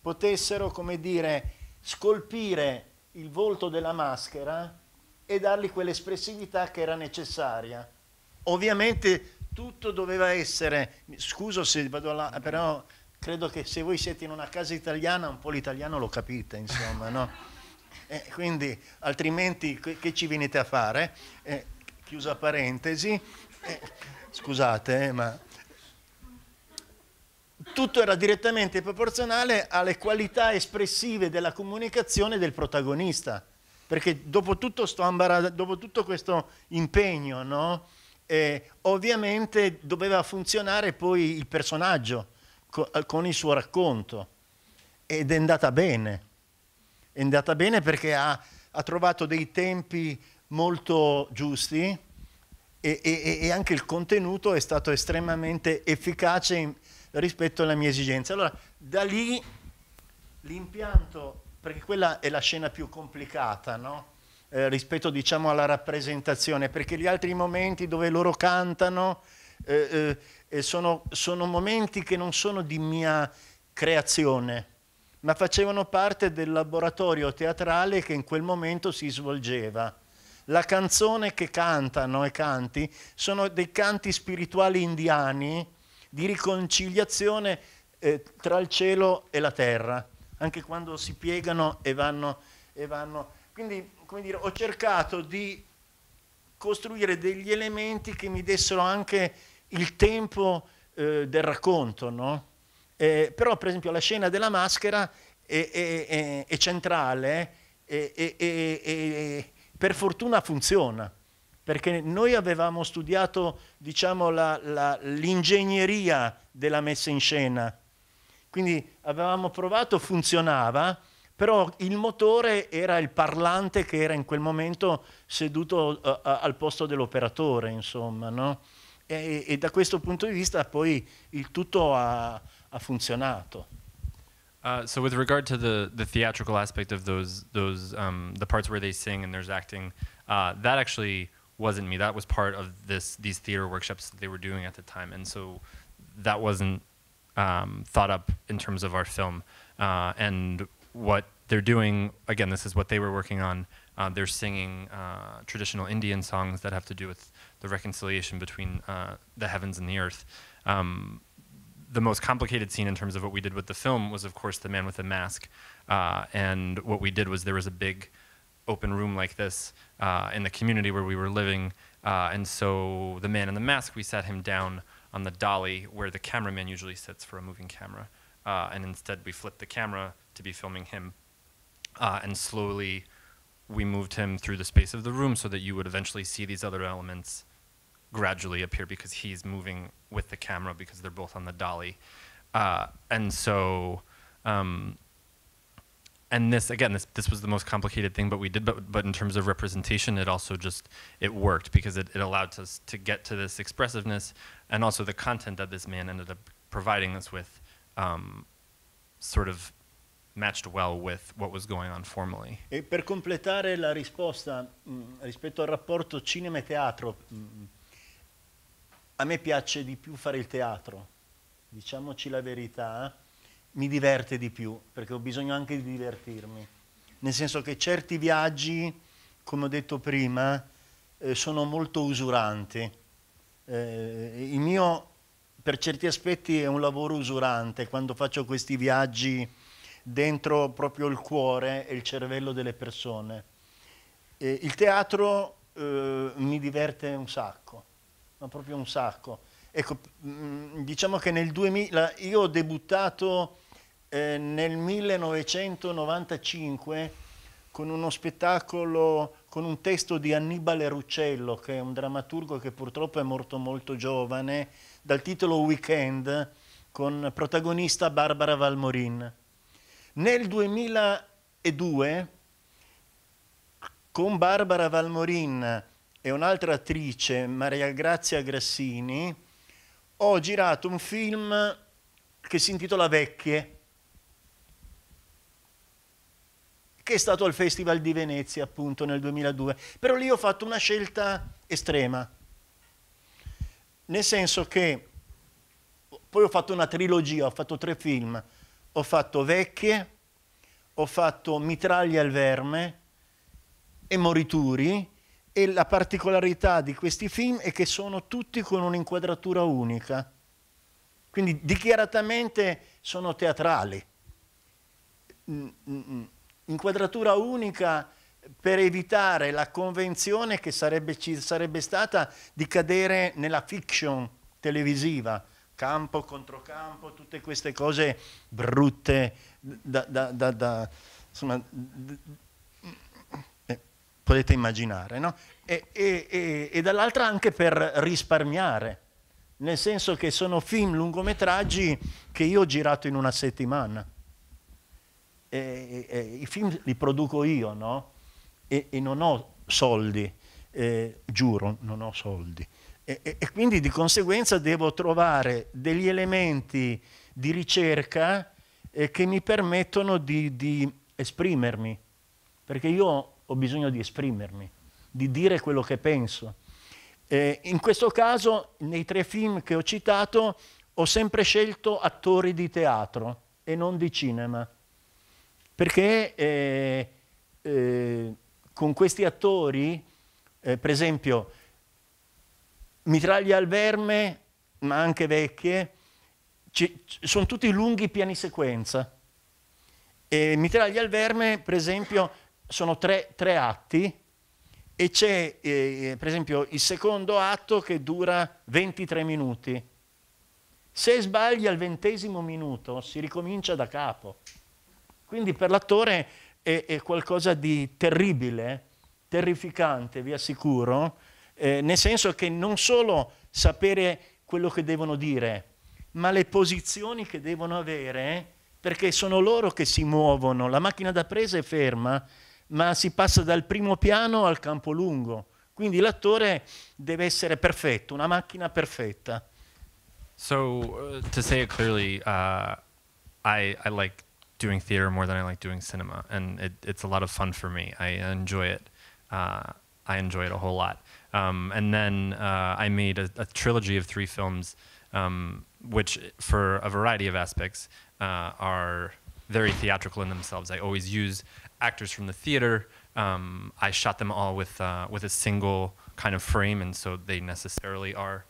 potessero, come dire, scolpire il volto della maschera e dargli quell'espressività che era necessaria. Ovviamente tutto doveva essere, scuso se vado là, però credo che se voi siete in una casa italiana un po' l'italiano lo capite, insomma, no? Eh, quindi altrimenti che ci venite a fare? Eh, chiusa parentesi, eh, scusate, eh, ma tutto era direttamente proporzionale alle qualità espressive della comunicazione del protagonista. Perché dopo tutto, dopo tutto questo impegno, no? eh, ovviamente doveva funzionare poi il personaggio co con il suo racconto. Ed è andata bene. È andata bene perché ha, ha trovato dei tempi molto giusti e, e, e anche il contenuto è stato estremamente efficace. In, rispetto alla mia esigenza. Allora, da lì l'impianto, perché quella è la scena più complicata, no? eh, rispetto diciamo, alla rappresentazione, perché gli altri momenti dove loro cantano eh, eh, sono, sono momenti che non sono di mia creazione, ma facevano parte del laboratorio teatrale che in quel momento si svolgeva. La canzone che cantano e canti sono dei canti spirituali indiani di riconciliazione eh, tra il cielo e la terra, anche quando si piegano e vanno... E vanno. Quindi dire, ho cercato di costruire degli elementi che mi dessero anche il tempo eh, del racconto, no? eh, però per esempio la scena della maschera è, è, è, è centrale eh, e per fortuna funziona perché noi avevamo studiato diciamo, l'ingegneria della messa in scena, quindi avevamo provato, funzionava, però il motore era il parlante che era in quel momento seduto uh, al posto dell'operatore, insomma, no? e, e, da questo punto di vista poi il tutto ha, ha funzionato. Uh, so with regard to the, the theatrical aspect of those, those um, the parts where they sing and there's acting, uh, that actually wasn't me. That was part of this these theater workshops that they were doing at the time, and so that wasn't um, thought up in terms of our film uh, and what they're doing. Again, this is what they were working on. Uh, they're singing uh, traditional Indian songs that have to do with the reconciliation between uh, the heavens and the earth. Um, the most complicated scene in terms of what we did with the film was, of course, the man with the mask. Uh, and what we did was there was a big open room like this uh, in the community where we were living. Uh, and so the man in the mask, we sat him down on the dolly where the cameraman usually sits for a moving camera. Uh, and instead we flipped the camera to be filming him. Uh, and slowly we moved him through the space of the room so that you would eventually see these other elements gradually appear because he's moving with the camera because they're both on the dolly. Uh, and so um, and this again this this was the most complicated thing but we did but but in terms of representation it also just it worked because it, it allowed us to get to this expressiveness and also the content that this man ended up providing us with um, sort of matched well with what was going on formally. E per completare la risposta mh, mm, rispetto al rapporto cinema e teatro mh, mm, a me piace di più fare il teatro. Diciamoci la verità. Eh? mi diverte di più, perché ho bisogno anche di divertirmi. Nel senso che certi viaggi, come ho detto prima, eh, sono molto usuranti. Eh, il mio, per certi aspetti, è un lavoro usurante quando faccio questi viaggi dentro proprio il cuore e il cervello delle persone. Eh, il teatro eh, mi diverte un sacco, ma proprio un sacco. Ecco, mm, diciamo che nel 2000 io ho debuttato eh, nel 1995 con uno spettacolo, con un testo di Annibale Ruccello, che è un drammaturgo che purtroppo è morto molto giovane, dal titolo Weekend, con protagonista Barbara Valmorin. Nel 2002, con Barbara Valmorin e un'altra attrice, Maria Grazia Grassini, ho girato un film che si intitola Vecchie, che è stato al Festival di Venezia appunto nel 2002, però lì ho fatto una scelta estrema, nel senso che poi ho fatto una trilogia, ho fatto tre film, ho fatto Vecchie, ho fatto Mitraglia al Verme e Morituri e la particolarità di questi film è che sono tutti con un'inquadratura unica, quindi dichiaratamente sono teatrali. Mm -mm inquadratura unica per evitare la convenzione che sarebbe, ci sarebbe stata di cadere nella fiction televisiva, campo contro campo, tutte queste cose brutte da, da, da, da insomma, eh, potete immaginare, no? e, e, e, e dall'altra anche per risparmiare, nel senso che sono film lungometraggi che io ho girato in una settimana eh, eh, i film li produco io, no? E, e non ho soldi, eh, giuro, non ho soldi. E, e, e, quindi di conseguenza devo trovare degli elementi di ricerca eh, che mi permettono di, di esprimermi, perché io ho bisogno di esprimermi, di dire quello che penso. Eh, in questo caso, nei tre film che ho citato, ho sempre scelto attori di teatro e non di cinema perché eh, eh, con questi attori, eh, per esempio, Mitraglia al verme, ma anche vecchie, ci, ci, sono tutti lunghi piani sequenza. E Mitraglia al verme, per esempio, sono tre, tre atti e c'è, eh, eh per esempio, il secondo atto che dura 23 minuti. Se sbagli al ventesimo minuto si ricomincia da capo. Quindi per l'attore è, è qualcosa di terribile, terrificante, vi assicuro, eh, nel senso che non solo sapere quello che devono dire, ma le posizioni che devono avere, perché sono loro che si muovono, la macchina da presa è ferma, ma si passa dal primo piano al campo lungo. Quindi l'attore deve essere perfetto, una macchina perfetta. So, uh, to say it clearly, uh, I, I like doing theater more than I like doing cinema, and it, it's a lot of fun for me. I enjoy it. Uh, I enjoy it a whole lot. Um, and then uh, I made a, a, trilogy of three films, um, which for a variety of aspects uh, are very theatrical in themselves. I always use actors from the theater. Um, I shot them all with uh, with a single kind of frame, and so they necessarily are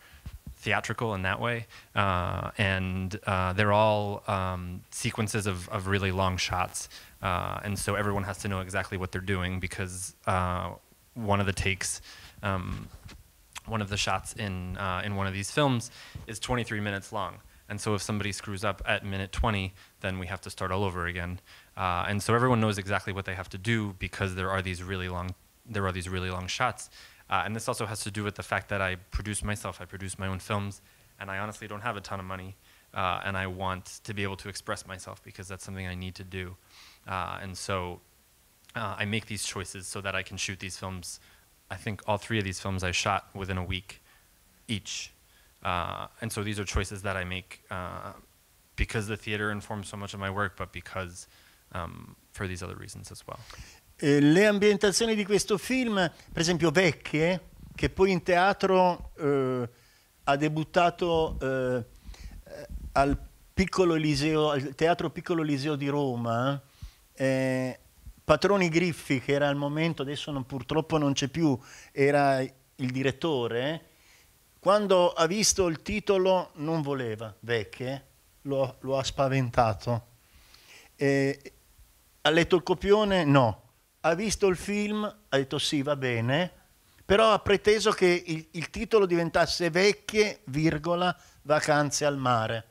theatrical in that way. Uh, and uh, they're all um, sequences of, of really long shots. Uh, and so everyone has to know exactly what they're doing because uh, one of the takes, um, one of the shots in, uh, in one of these films is 23 minutes long. And so if somebody screws up at minute 20, then we have to start all over again. Uh, and so everyone knows exactly what they have to do because there are these really long, there are these really long shots. Uh, and this also has to do with the fact that I produce myself, I produce my own films, and I honestly don't have a ton of money. Uh, and I want to be able to express myself because that's something I need to do. Uh, and so uh, I make these choices so that I can shoot these films. I think all three of these films I shot within a week each. Uh, and so these are choices that I make uh, because the theater informs so much of my work, but because um, for these other reasons as well. Eh, le ambientazioni di questo film, per esempio Vecchie, che poi in teatro eh, ha debuttato eh, al, piccolo Eliseo, al Teatro Piccolo Eliseo di Roma, eh. Eh, Patroni Griffi, che era al momento, adesso non, purtroppo non c'è più, era il direttore, eh. quando ha visto il titolo non voleva Vecchie, lo, lo ha spaventato. ha letto il copione? No ha visto il film, ha detto sì, va bene, però ha preteso che il, il titolo diventasse Vecchie, virgola, vacanze al mare.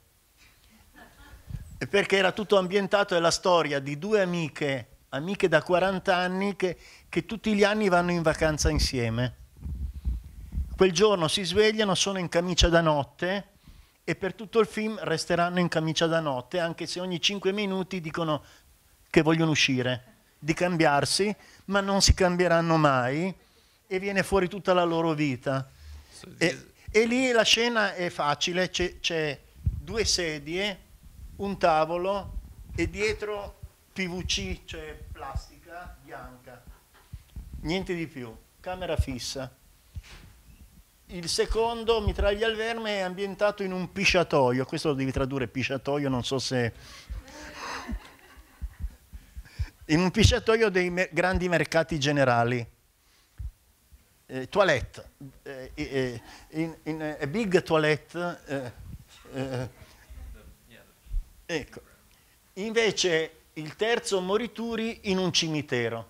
Perché era tutto ambientato è la storia di due amiche, amiche da 40 anni, che, che tutti gli anni vanno in vacanza insieme. Quel giorno si svegliano, sono in camicia da notte, e per tutto il film resteranno in camicia da notte, anche se ogni 5 minuti dicono che vogliono uscire di cambiarsi, ma non si cambieranno mai e viene fuori tutta la loro vita. So, e, e, lì la scena è facile, c'è due sedie, un tavolo e dietro PVC, cioè plastica bianca. Niente di più, camera fissa. Il secondo, Mitraglia al verme, è ambientato in un pisciatoio, questo lo devi tradurre pisciatoio, non so se in un pisciatoio dei me grandi mercati generali. Eh, toilette, eh, eh, in, in eh, a big toilette. Eh, eh, ecco. Invece il terzo Morituri in un cimitero,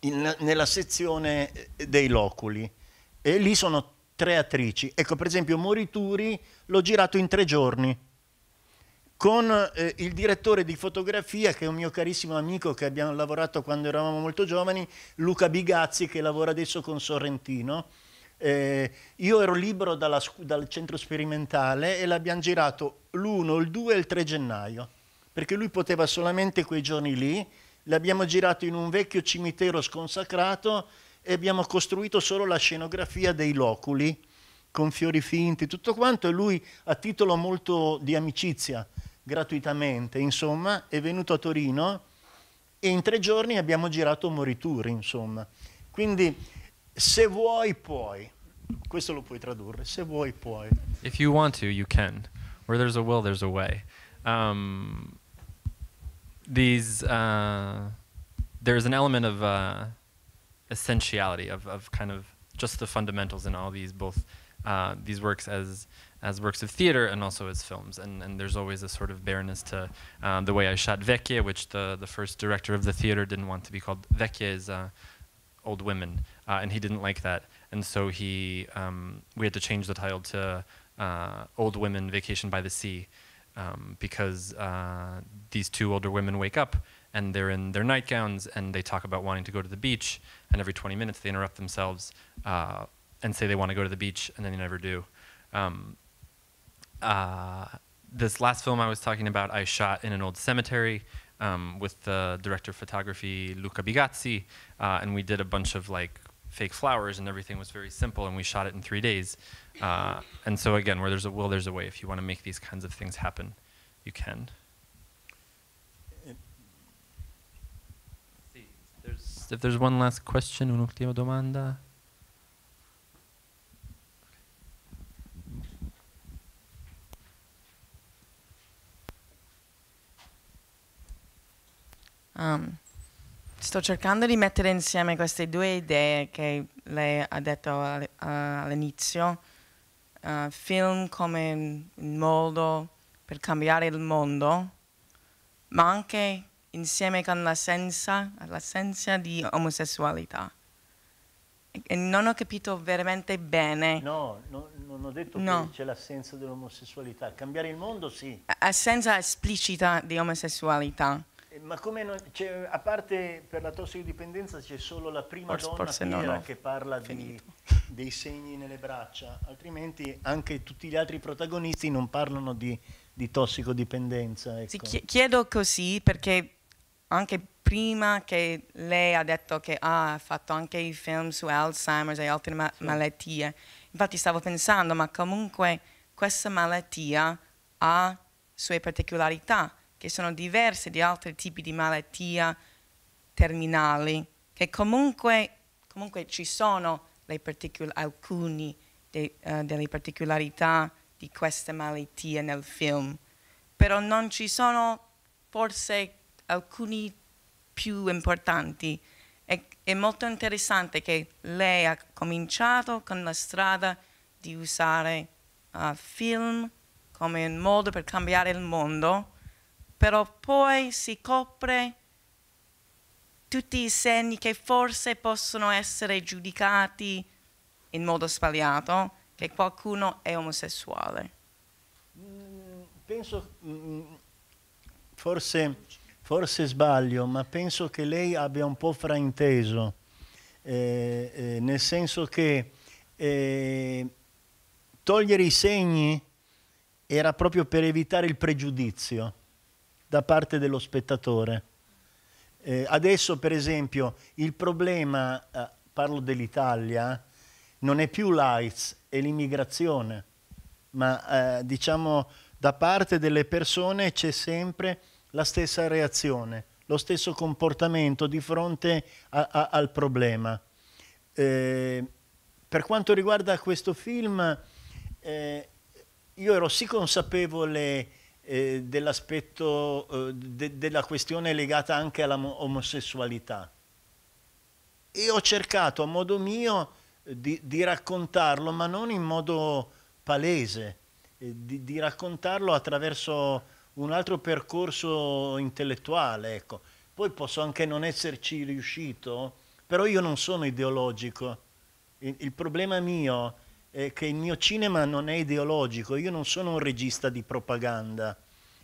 in, nella sezione dei loculi. E lì sono tre attrici. Ecco, per esempio, Morituri l'ho girato in tre giorni con eh, il direttore di fotografia che è un mio carissimo amico che abbiamo lavorato quando eravamo molto giovani, Luca Bigazzi che lavora adesso con Sorrentino. Eh, io ero libero dalla, dal centro sperimentale e l'abbiamo girato l'1, il 2 e il 3 gennaio, perché lui poteva solamente quei giorni lì, l'abbiamo girato in un vecchio cimitero sconsacrato e abbiamo costruito solo la scenografia dei loculi con fiori finti, tutto quanto, e lui a titolo molto di amicizia gratuitamente, insomma, è venuto a Torino e in tre giorni abbiamo girato Moritur, insomma. Quindi se vuoi puoi. Questo lo puoi tradurre, se vuoi puoi. If you want to, you can. Where there's a will, there's a way. Um, these uh, there's an element of uh, essentiality of, of kind of just the fundamentals in all these both uh, these works as as works of theater and also as films. And, and there's always a sort of bareness to um, the way I shot Vecchia, which the, the first director of the theater didn't want to be called. Vecchia is uh, old women, uh, and he didn't like that. And so he, um, we had to change the title to uh, Old Women Vacation by the Sea um, because uh, these two older women wake up and they're in their nightgowns and they talk about wanting to go to the beach. And every 20 minutes they interrupt themselves uh, and say they want to go to the beach and then they never do. Um, uh, this last film I was talking about, I shot in an old cemetery um, with the director of photography, Luca Bigazzi, uh, and we did a bunch of like fake flowers and everything was very simple and we shot it in three days. Uh, and so again, where there's a will, there's a way. If you want to make these kinds of things happen, you can. If there's one last question, un'ultima domanda. Um, sto cercando di mettere insieme queste due idee che lei ha detto uh, all'inizio. Uh, film come un modo per cambiare il mondo, ma anche insieme con l'assenza, l'assenza di omosessualità. E non ho capito veramente bene. No, no non ho detto no. che c'è l'assenza dell'omosessualità. Cambiare il mondo sì. Assenza esplicita di omosessualità. Ma come non, cioè, a parte per la tossicodipendenza c'è solo la prima forse, donna forse no, no. che parla di, dei segni nelle braccia, altrimenti anche tutti gli altri protagonisti non parlano di, di tossicodipendenza. Ecco. Sì, chiedo così perché anche prima che lei ha detto che ah, ha fatto anche i film su Alzheimer e altre ma sì. malattie, infatti stavo pensando, ma comunque questa malattia ha sue particolarità che sono diverse di altri tipi di malattia terminali, che comunque, comunque ci sono particol alcune de, uh, delle particolarità di queste malattie nel film, però non ci sono forse alcuni più importanti. È, è molto interessante che lei ha cominciato con la strada di usare uh, film come un modo per cambiare il mondo, però poi si copre tutti i segni che forse possono essere giudicati in modo sbagliato, che qualcuno è omosessuale. Mm, penso, mm, forse, forse, sbaglio, ma penso che lei abbia un po' frainteso, eh, eh, nel senso che eh, togliere i segni era proprio per evitare il pregiudizio da parte dello spettatore. Eh, adesso, per esempio, il problema, eh, parlo dell'Italia, non è più l'AIDS, è l'immigrazione, ma eh, diciamo da parte delle persone c'è sempre la stessa reazione, lo stesso comportamento di fronte a, a, al problema. Eh, per quanto riguarda questo film, eh, io ero sì consapevole eh, dell'aspetto, eh, de della questione legata anche all'omosessualità. E ho cercato a modo mio di, di raccontarlo, ma non in modo palese, eh, di, di, raccontarlo attraverso un altro percorso intellettuale. Ecco. Poi posso anche non esserci riuscito, però io non sono ideologico. Il, il problema mio è eh, che il mio cinema non è ideologico, io non sono un regista di propaganda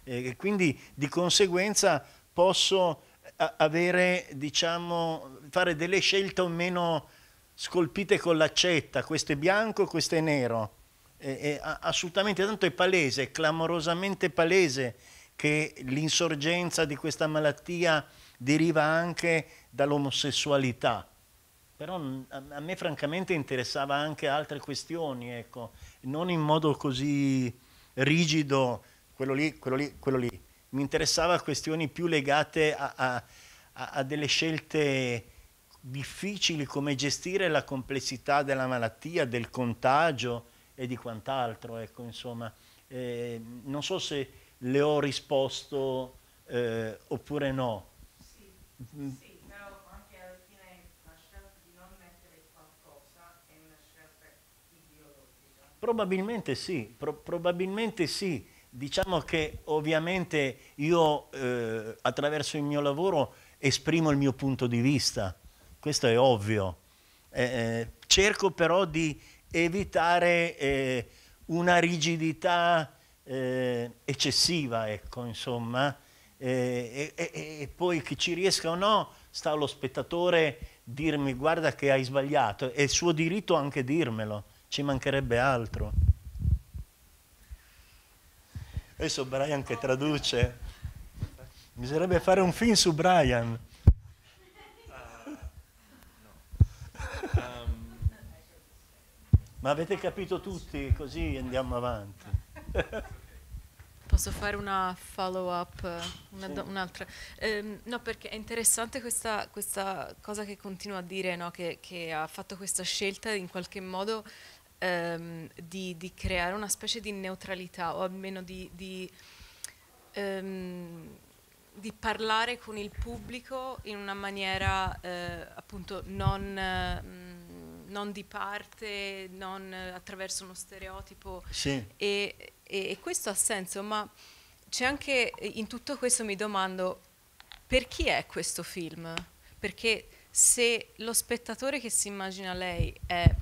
eh, e quindi di conseguenza posso eh, avere, diciamo, fare delle scelte o meno scolpite con l'accetta, questo è bianco, questo è nero. È, è assolutamente, tanto è palese, è clamorosamente palese che l'insorgenza di questa malattia deriva anche dall'omosessualità però mm, a me francamente interessava anche altre questioni, ecco, non in modo così rigido, quello lì, quello lì, quello lì. Mi interessava questioni più legate a, a, a delle scelte difficili, come gestire la complessità della malattia, del contagio e di quant'altro, ecco, insomma. Eh, non so se le ho risposto eh, oppure no. Sì. Mm. Sì. Probabilmente sì, pro probabilmente sì. Diciamo che ovviamente io eh, attraverso il mio lavoro esprimo il mio punto di vista, questo è ovvio. Eh, eh cerco però di evitare eh, una rigidità eh, eccessiva, ecco, insomma, eh, e, e, e poi che ci riesca o no sta allo spettatore dirmi guarda che hai sbagliato, è il suo diritto anche dirmelo ci mancherebbe altro. Adesso Brian che traduce, bisognerebbe fare un film su Brian. Ma avete capito tutti, così andiamo avanti. Posso fare una follow up, eh, una sì. un'altra? Eh, no, perché è interessante questa, questa, cosa che continua a dire, no? che, che, ha fatto questa scelta in qualche modo um, di, di, creare una specie di neutralità o almeno di, di, um, di parlare con il pubblico in una maniera eh, appunto non... Uh, non di parte, non attraverso uno stereotipo. Sì. E, e, e, questo ha senso, ma c'è anche eh, in tutto questo mi domando per chi è questo film? Perché se lo spettatore che si immagina lei è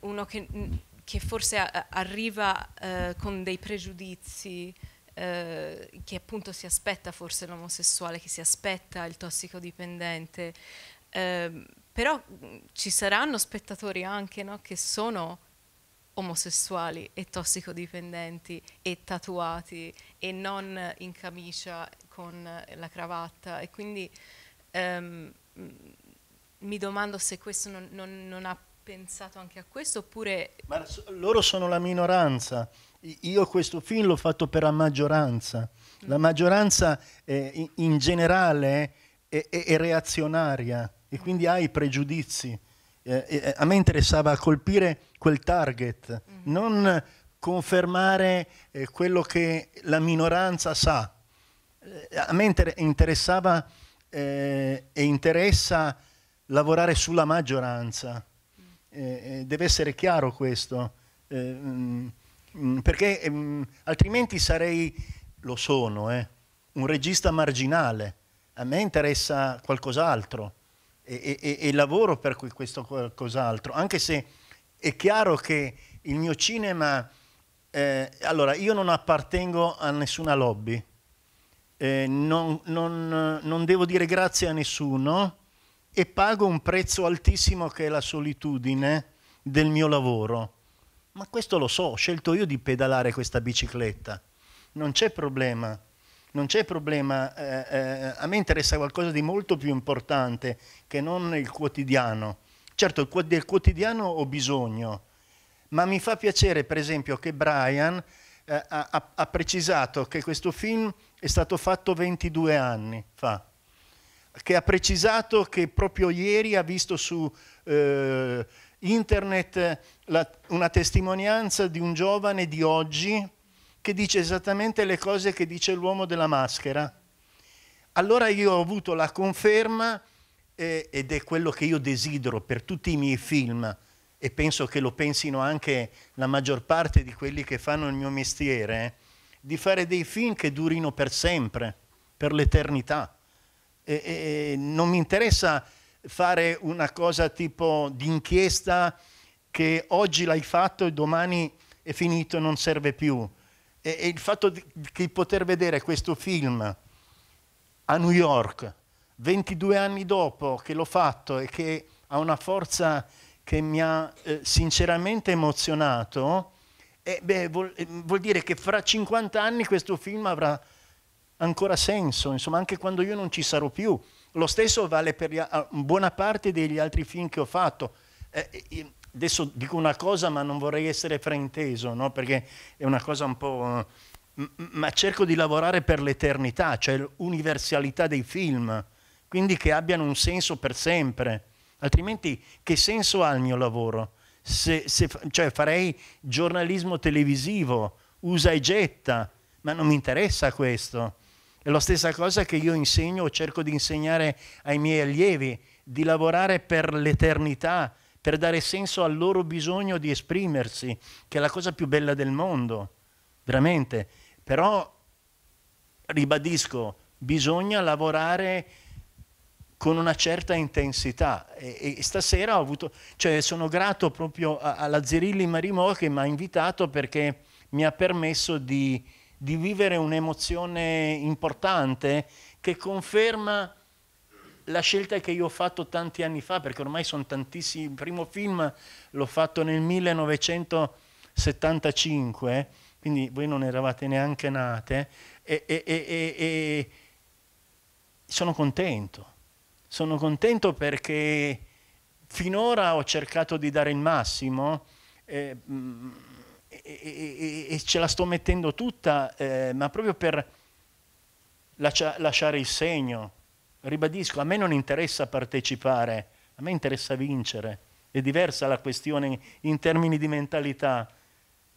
uno che, mm, che forse a, arriva eh, con dei pregiudizi eh, che appunto si aspetta forse l'omosessuale, che si aspetta il tossicodipendente, eh, però mm, ci saranno spettatori anche no, che sono omosessuali e tossicodipendenti e tatuati e non in camicia con la cravatta e quindi ehm, mm, mi domando se questo non, non, non ha pensato anche a questo oppure... Ma loro sono la minoranza, io questo film l'ho fatto per la maggioranza, la mm. maggioranza eh, in generale è, è, è, reazionaria e quindi ha i pregiudizi. Eh, eh a me interessava colpire quel target, mm -hmm. non confermare eh, quello che la minoranza sa. Eh, a me inter interessava eh, e interessa lavorare sulla maggioranza eh, eh, deve essere chiaro questo, eh, mm, mm, perché mm, altrimenti sarei, lo sono, eh, un regista marginale, a me interessa qualcos'altro e, e, e lavoro per questo qualcos'altro, anche se è chiaro che il mio cinema... Eh, allora, io non appartengo a nessuna lobby, eh, non, non, non, devo dire grazie a nessuno, e pago un prezzo altissimo che è la solitudine del mio lavoro. Ma questo lo so, ho scelto io di pedalare questa bicicletta. Non c'è problema. Non c'è problema, eh, eh, a me interessa qualcosa di molto più importante che non il quotidiano. Certo, del quotidiano ho bisogno, ma mi fa piacere per esempio che Brian eh, ha, ha precisato che questo film è stato fatto 22 anni fa che ha precisato che proprio ieri ha visto su eh, internet la, una testimonianza di un giovane di oggi che dice esattamente le cose che dice l'uomo della maschera. Allora io ho avuto la conferma eh, ed è quello che io desidero per tutti i miei film e penso che lo pensino anche la maggior parte di quelli che fanno il mio mestiere, eh, di fare dei film che durino per sempre, per l'eternità e, e non mi interessa fare una cosa tipo d'inchiesta che oggi l'hai fatto e domani è finito non serve più. E, e il fatto di, di poter vedere questo film a New York, 22 anni dopo che l'ho fatto e che ha una forza che mi ha eh, sinceramente emozionato, eh, beh, vuol, eh, vuol dire che fra 50 anni questo film avrà ancora senso, insomma, anche quando io non ci sarò più. Lo stesso vale per buona parte degli altri film che ho fatto. Eh, eh adesso dico una cosa, ma non vorrei essere frainteso, no? perché è una cosa un po'... Mm, ma cerco di lavorare per l'eternità, cioè l'universalità dei film, quindi che abbiano un senso per sempre. Altrimenti che senso ha il mio lavoro? Se, se, cioè farei giornalismo televisivo, usa e getta, ma non mi interessa questo. È la stessa cosa che io insegno o cerco di insegnare ai miei allievi, di lavorare per l'eternità, per dare senso al loro bisogno di esprimersi, che è la cosa più bella del mondo, veramente. Però, ribadisco, bisogna lavorare con una certa intensità e, e stasera ho avuto, cioè sono grato proprio alla Zirilli Marimò che mi ha invitato perché mi ha permesso di di vivere un'emozione importante che conferma la scelta che io ho fatto tanti anni fa, perché ormai sono tantissimi, il primo film l'ho fatto nel 1975, quindi voi non eravate neanche nate, e, e, e, e sono contento, sono contento perché finora ho cercato di dare il massimo. Eh, mh, mm, e, e ce la sto mettendo tutta, eh, ma proprio per lasciare il segno. Ribadisco, a me non interessa partecipare, a me interessa vincere. È diversa la questione in termini di mentalità.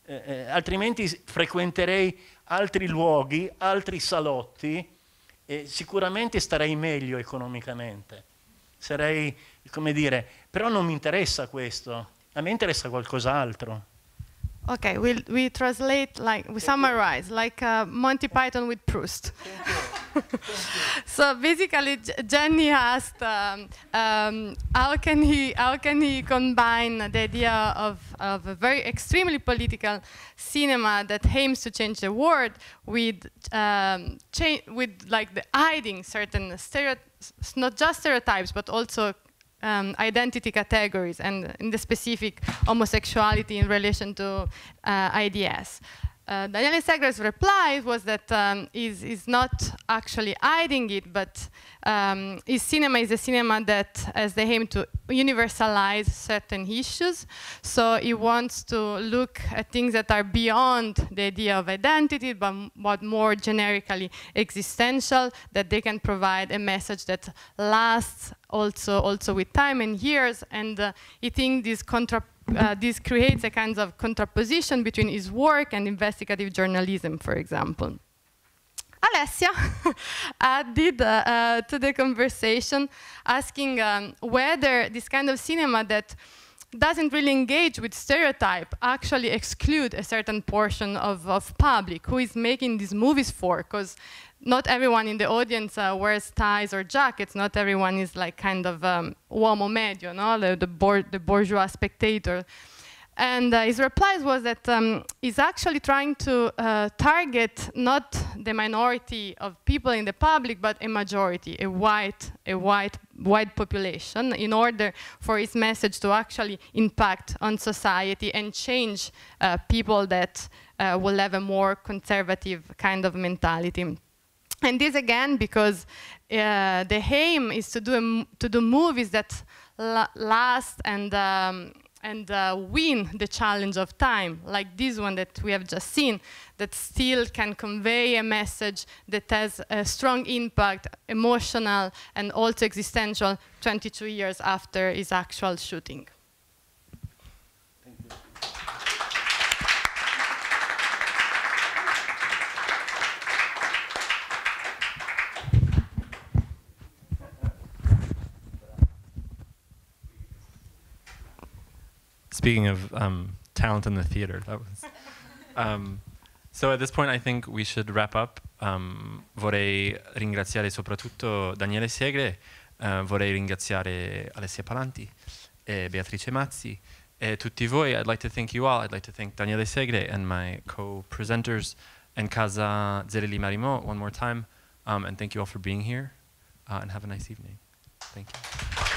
Eh, eh, altrimenti frequenterei altri luoghi, altri salotti e sicuramente starei meglio economicamente. Sarei, come dire, però non mi interessa questo, a me interessa qualcos'altro. Okay, we we'll, we translate like we summarize like uh, Monty Python with Proust. so basically, Jenny asked um, um, how can he how can he combine the idea of of a very extremely political cinema that aims to change the world with um, with like the hiding certain stereotypes, not just stereotypes but also um, identity categories and in the specific homosexuality in relation to uh, IDS uh, Daniele Segre's reply was that um, he's, he's, not actually hiding it, but um, his cinema is a cinema that has the aim to universalize certain issues. So he wants to look at things that are beyond the idea of identity, but, but more generically existential, that they can provide a message that lasts also, also with time and years. And uh, he thinks this contrapposition uh, this creates a kind of contraposition between his work and investigative journalism, for example. Alessia added uh, uh, uh, to the conversation, asking um, whether this kind of cinema that doesn't really engage with stereotype actually exclude a certain portion of, of public who is making these movies for because not everyone in the audience uh, wears ties or jackets. Not everyone is like kind of um, uomo medio, no? the, the, the bourgeois spectator. And uh, his reply was that um, he's actually trying to uh, target not the minority of people in the public, but a majority, a white, a white, white population, in order for his message to actually impact on society and change uh, people that uh, will have a more conservative kind of mentality. And this again because uh, the aim is to do to do movies that last and um, and uh, win the challenge of time, like this one that we have just seen, that still can convey a message that has a strong impact, emotional and also existential, 22 years after its actual shooting. Speaking of um, talent in the theater, that was. Um, so at this point, I think we should wrap up. Um, vorrei ringraziare soprattutto Daniele Segre, uh, vorrei ringraziare Alessia Palanti e Beatrice Mazzi e tutti voi. I'd like to thank you all. I'd like to thank Daniele Segre and my co-presenters and Casa Zerili Marimo one more time. Um, and thank you all for being here uh, and have a nice evening. Thank you.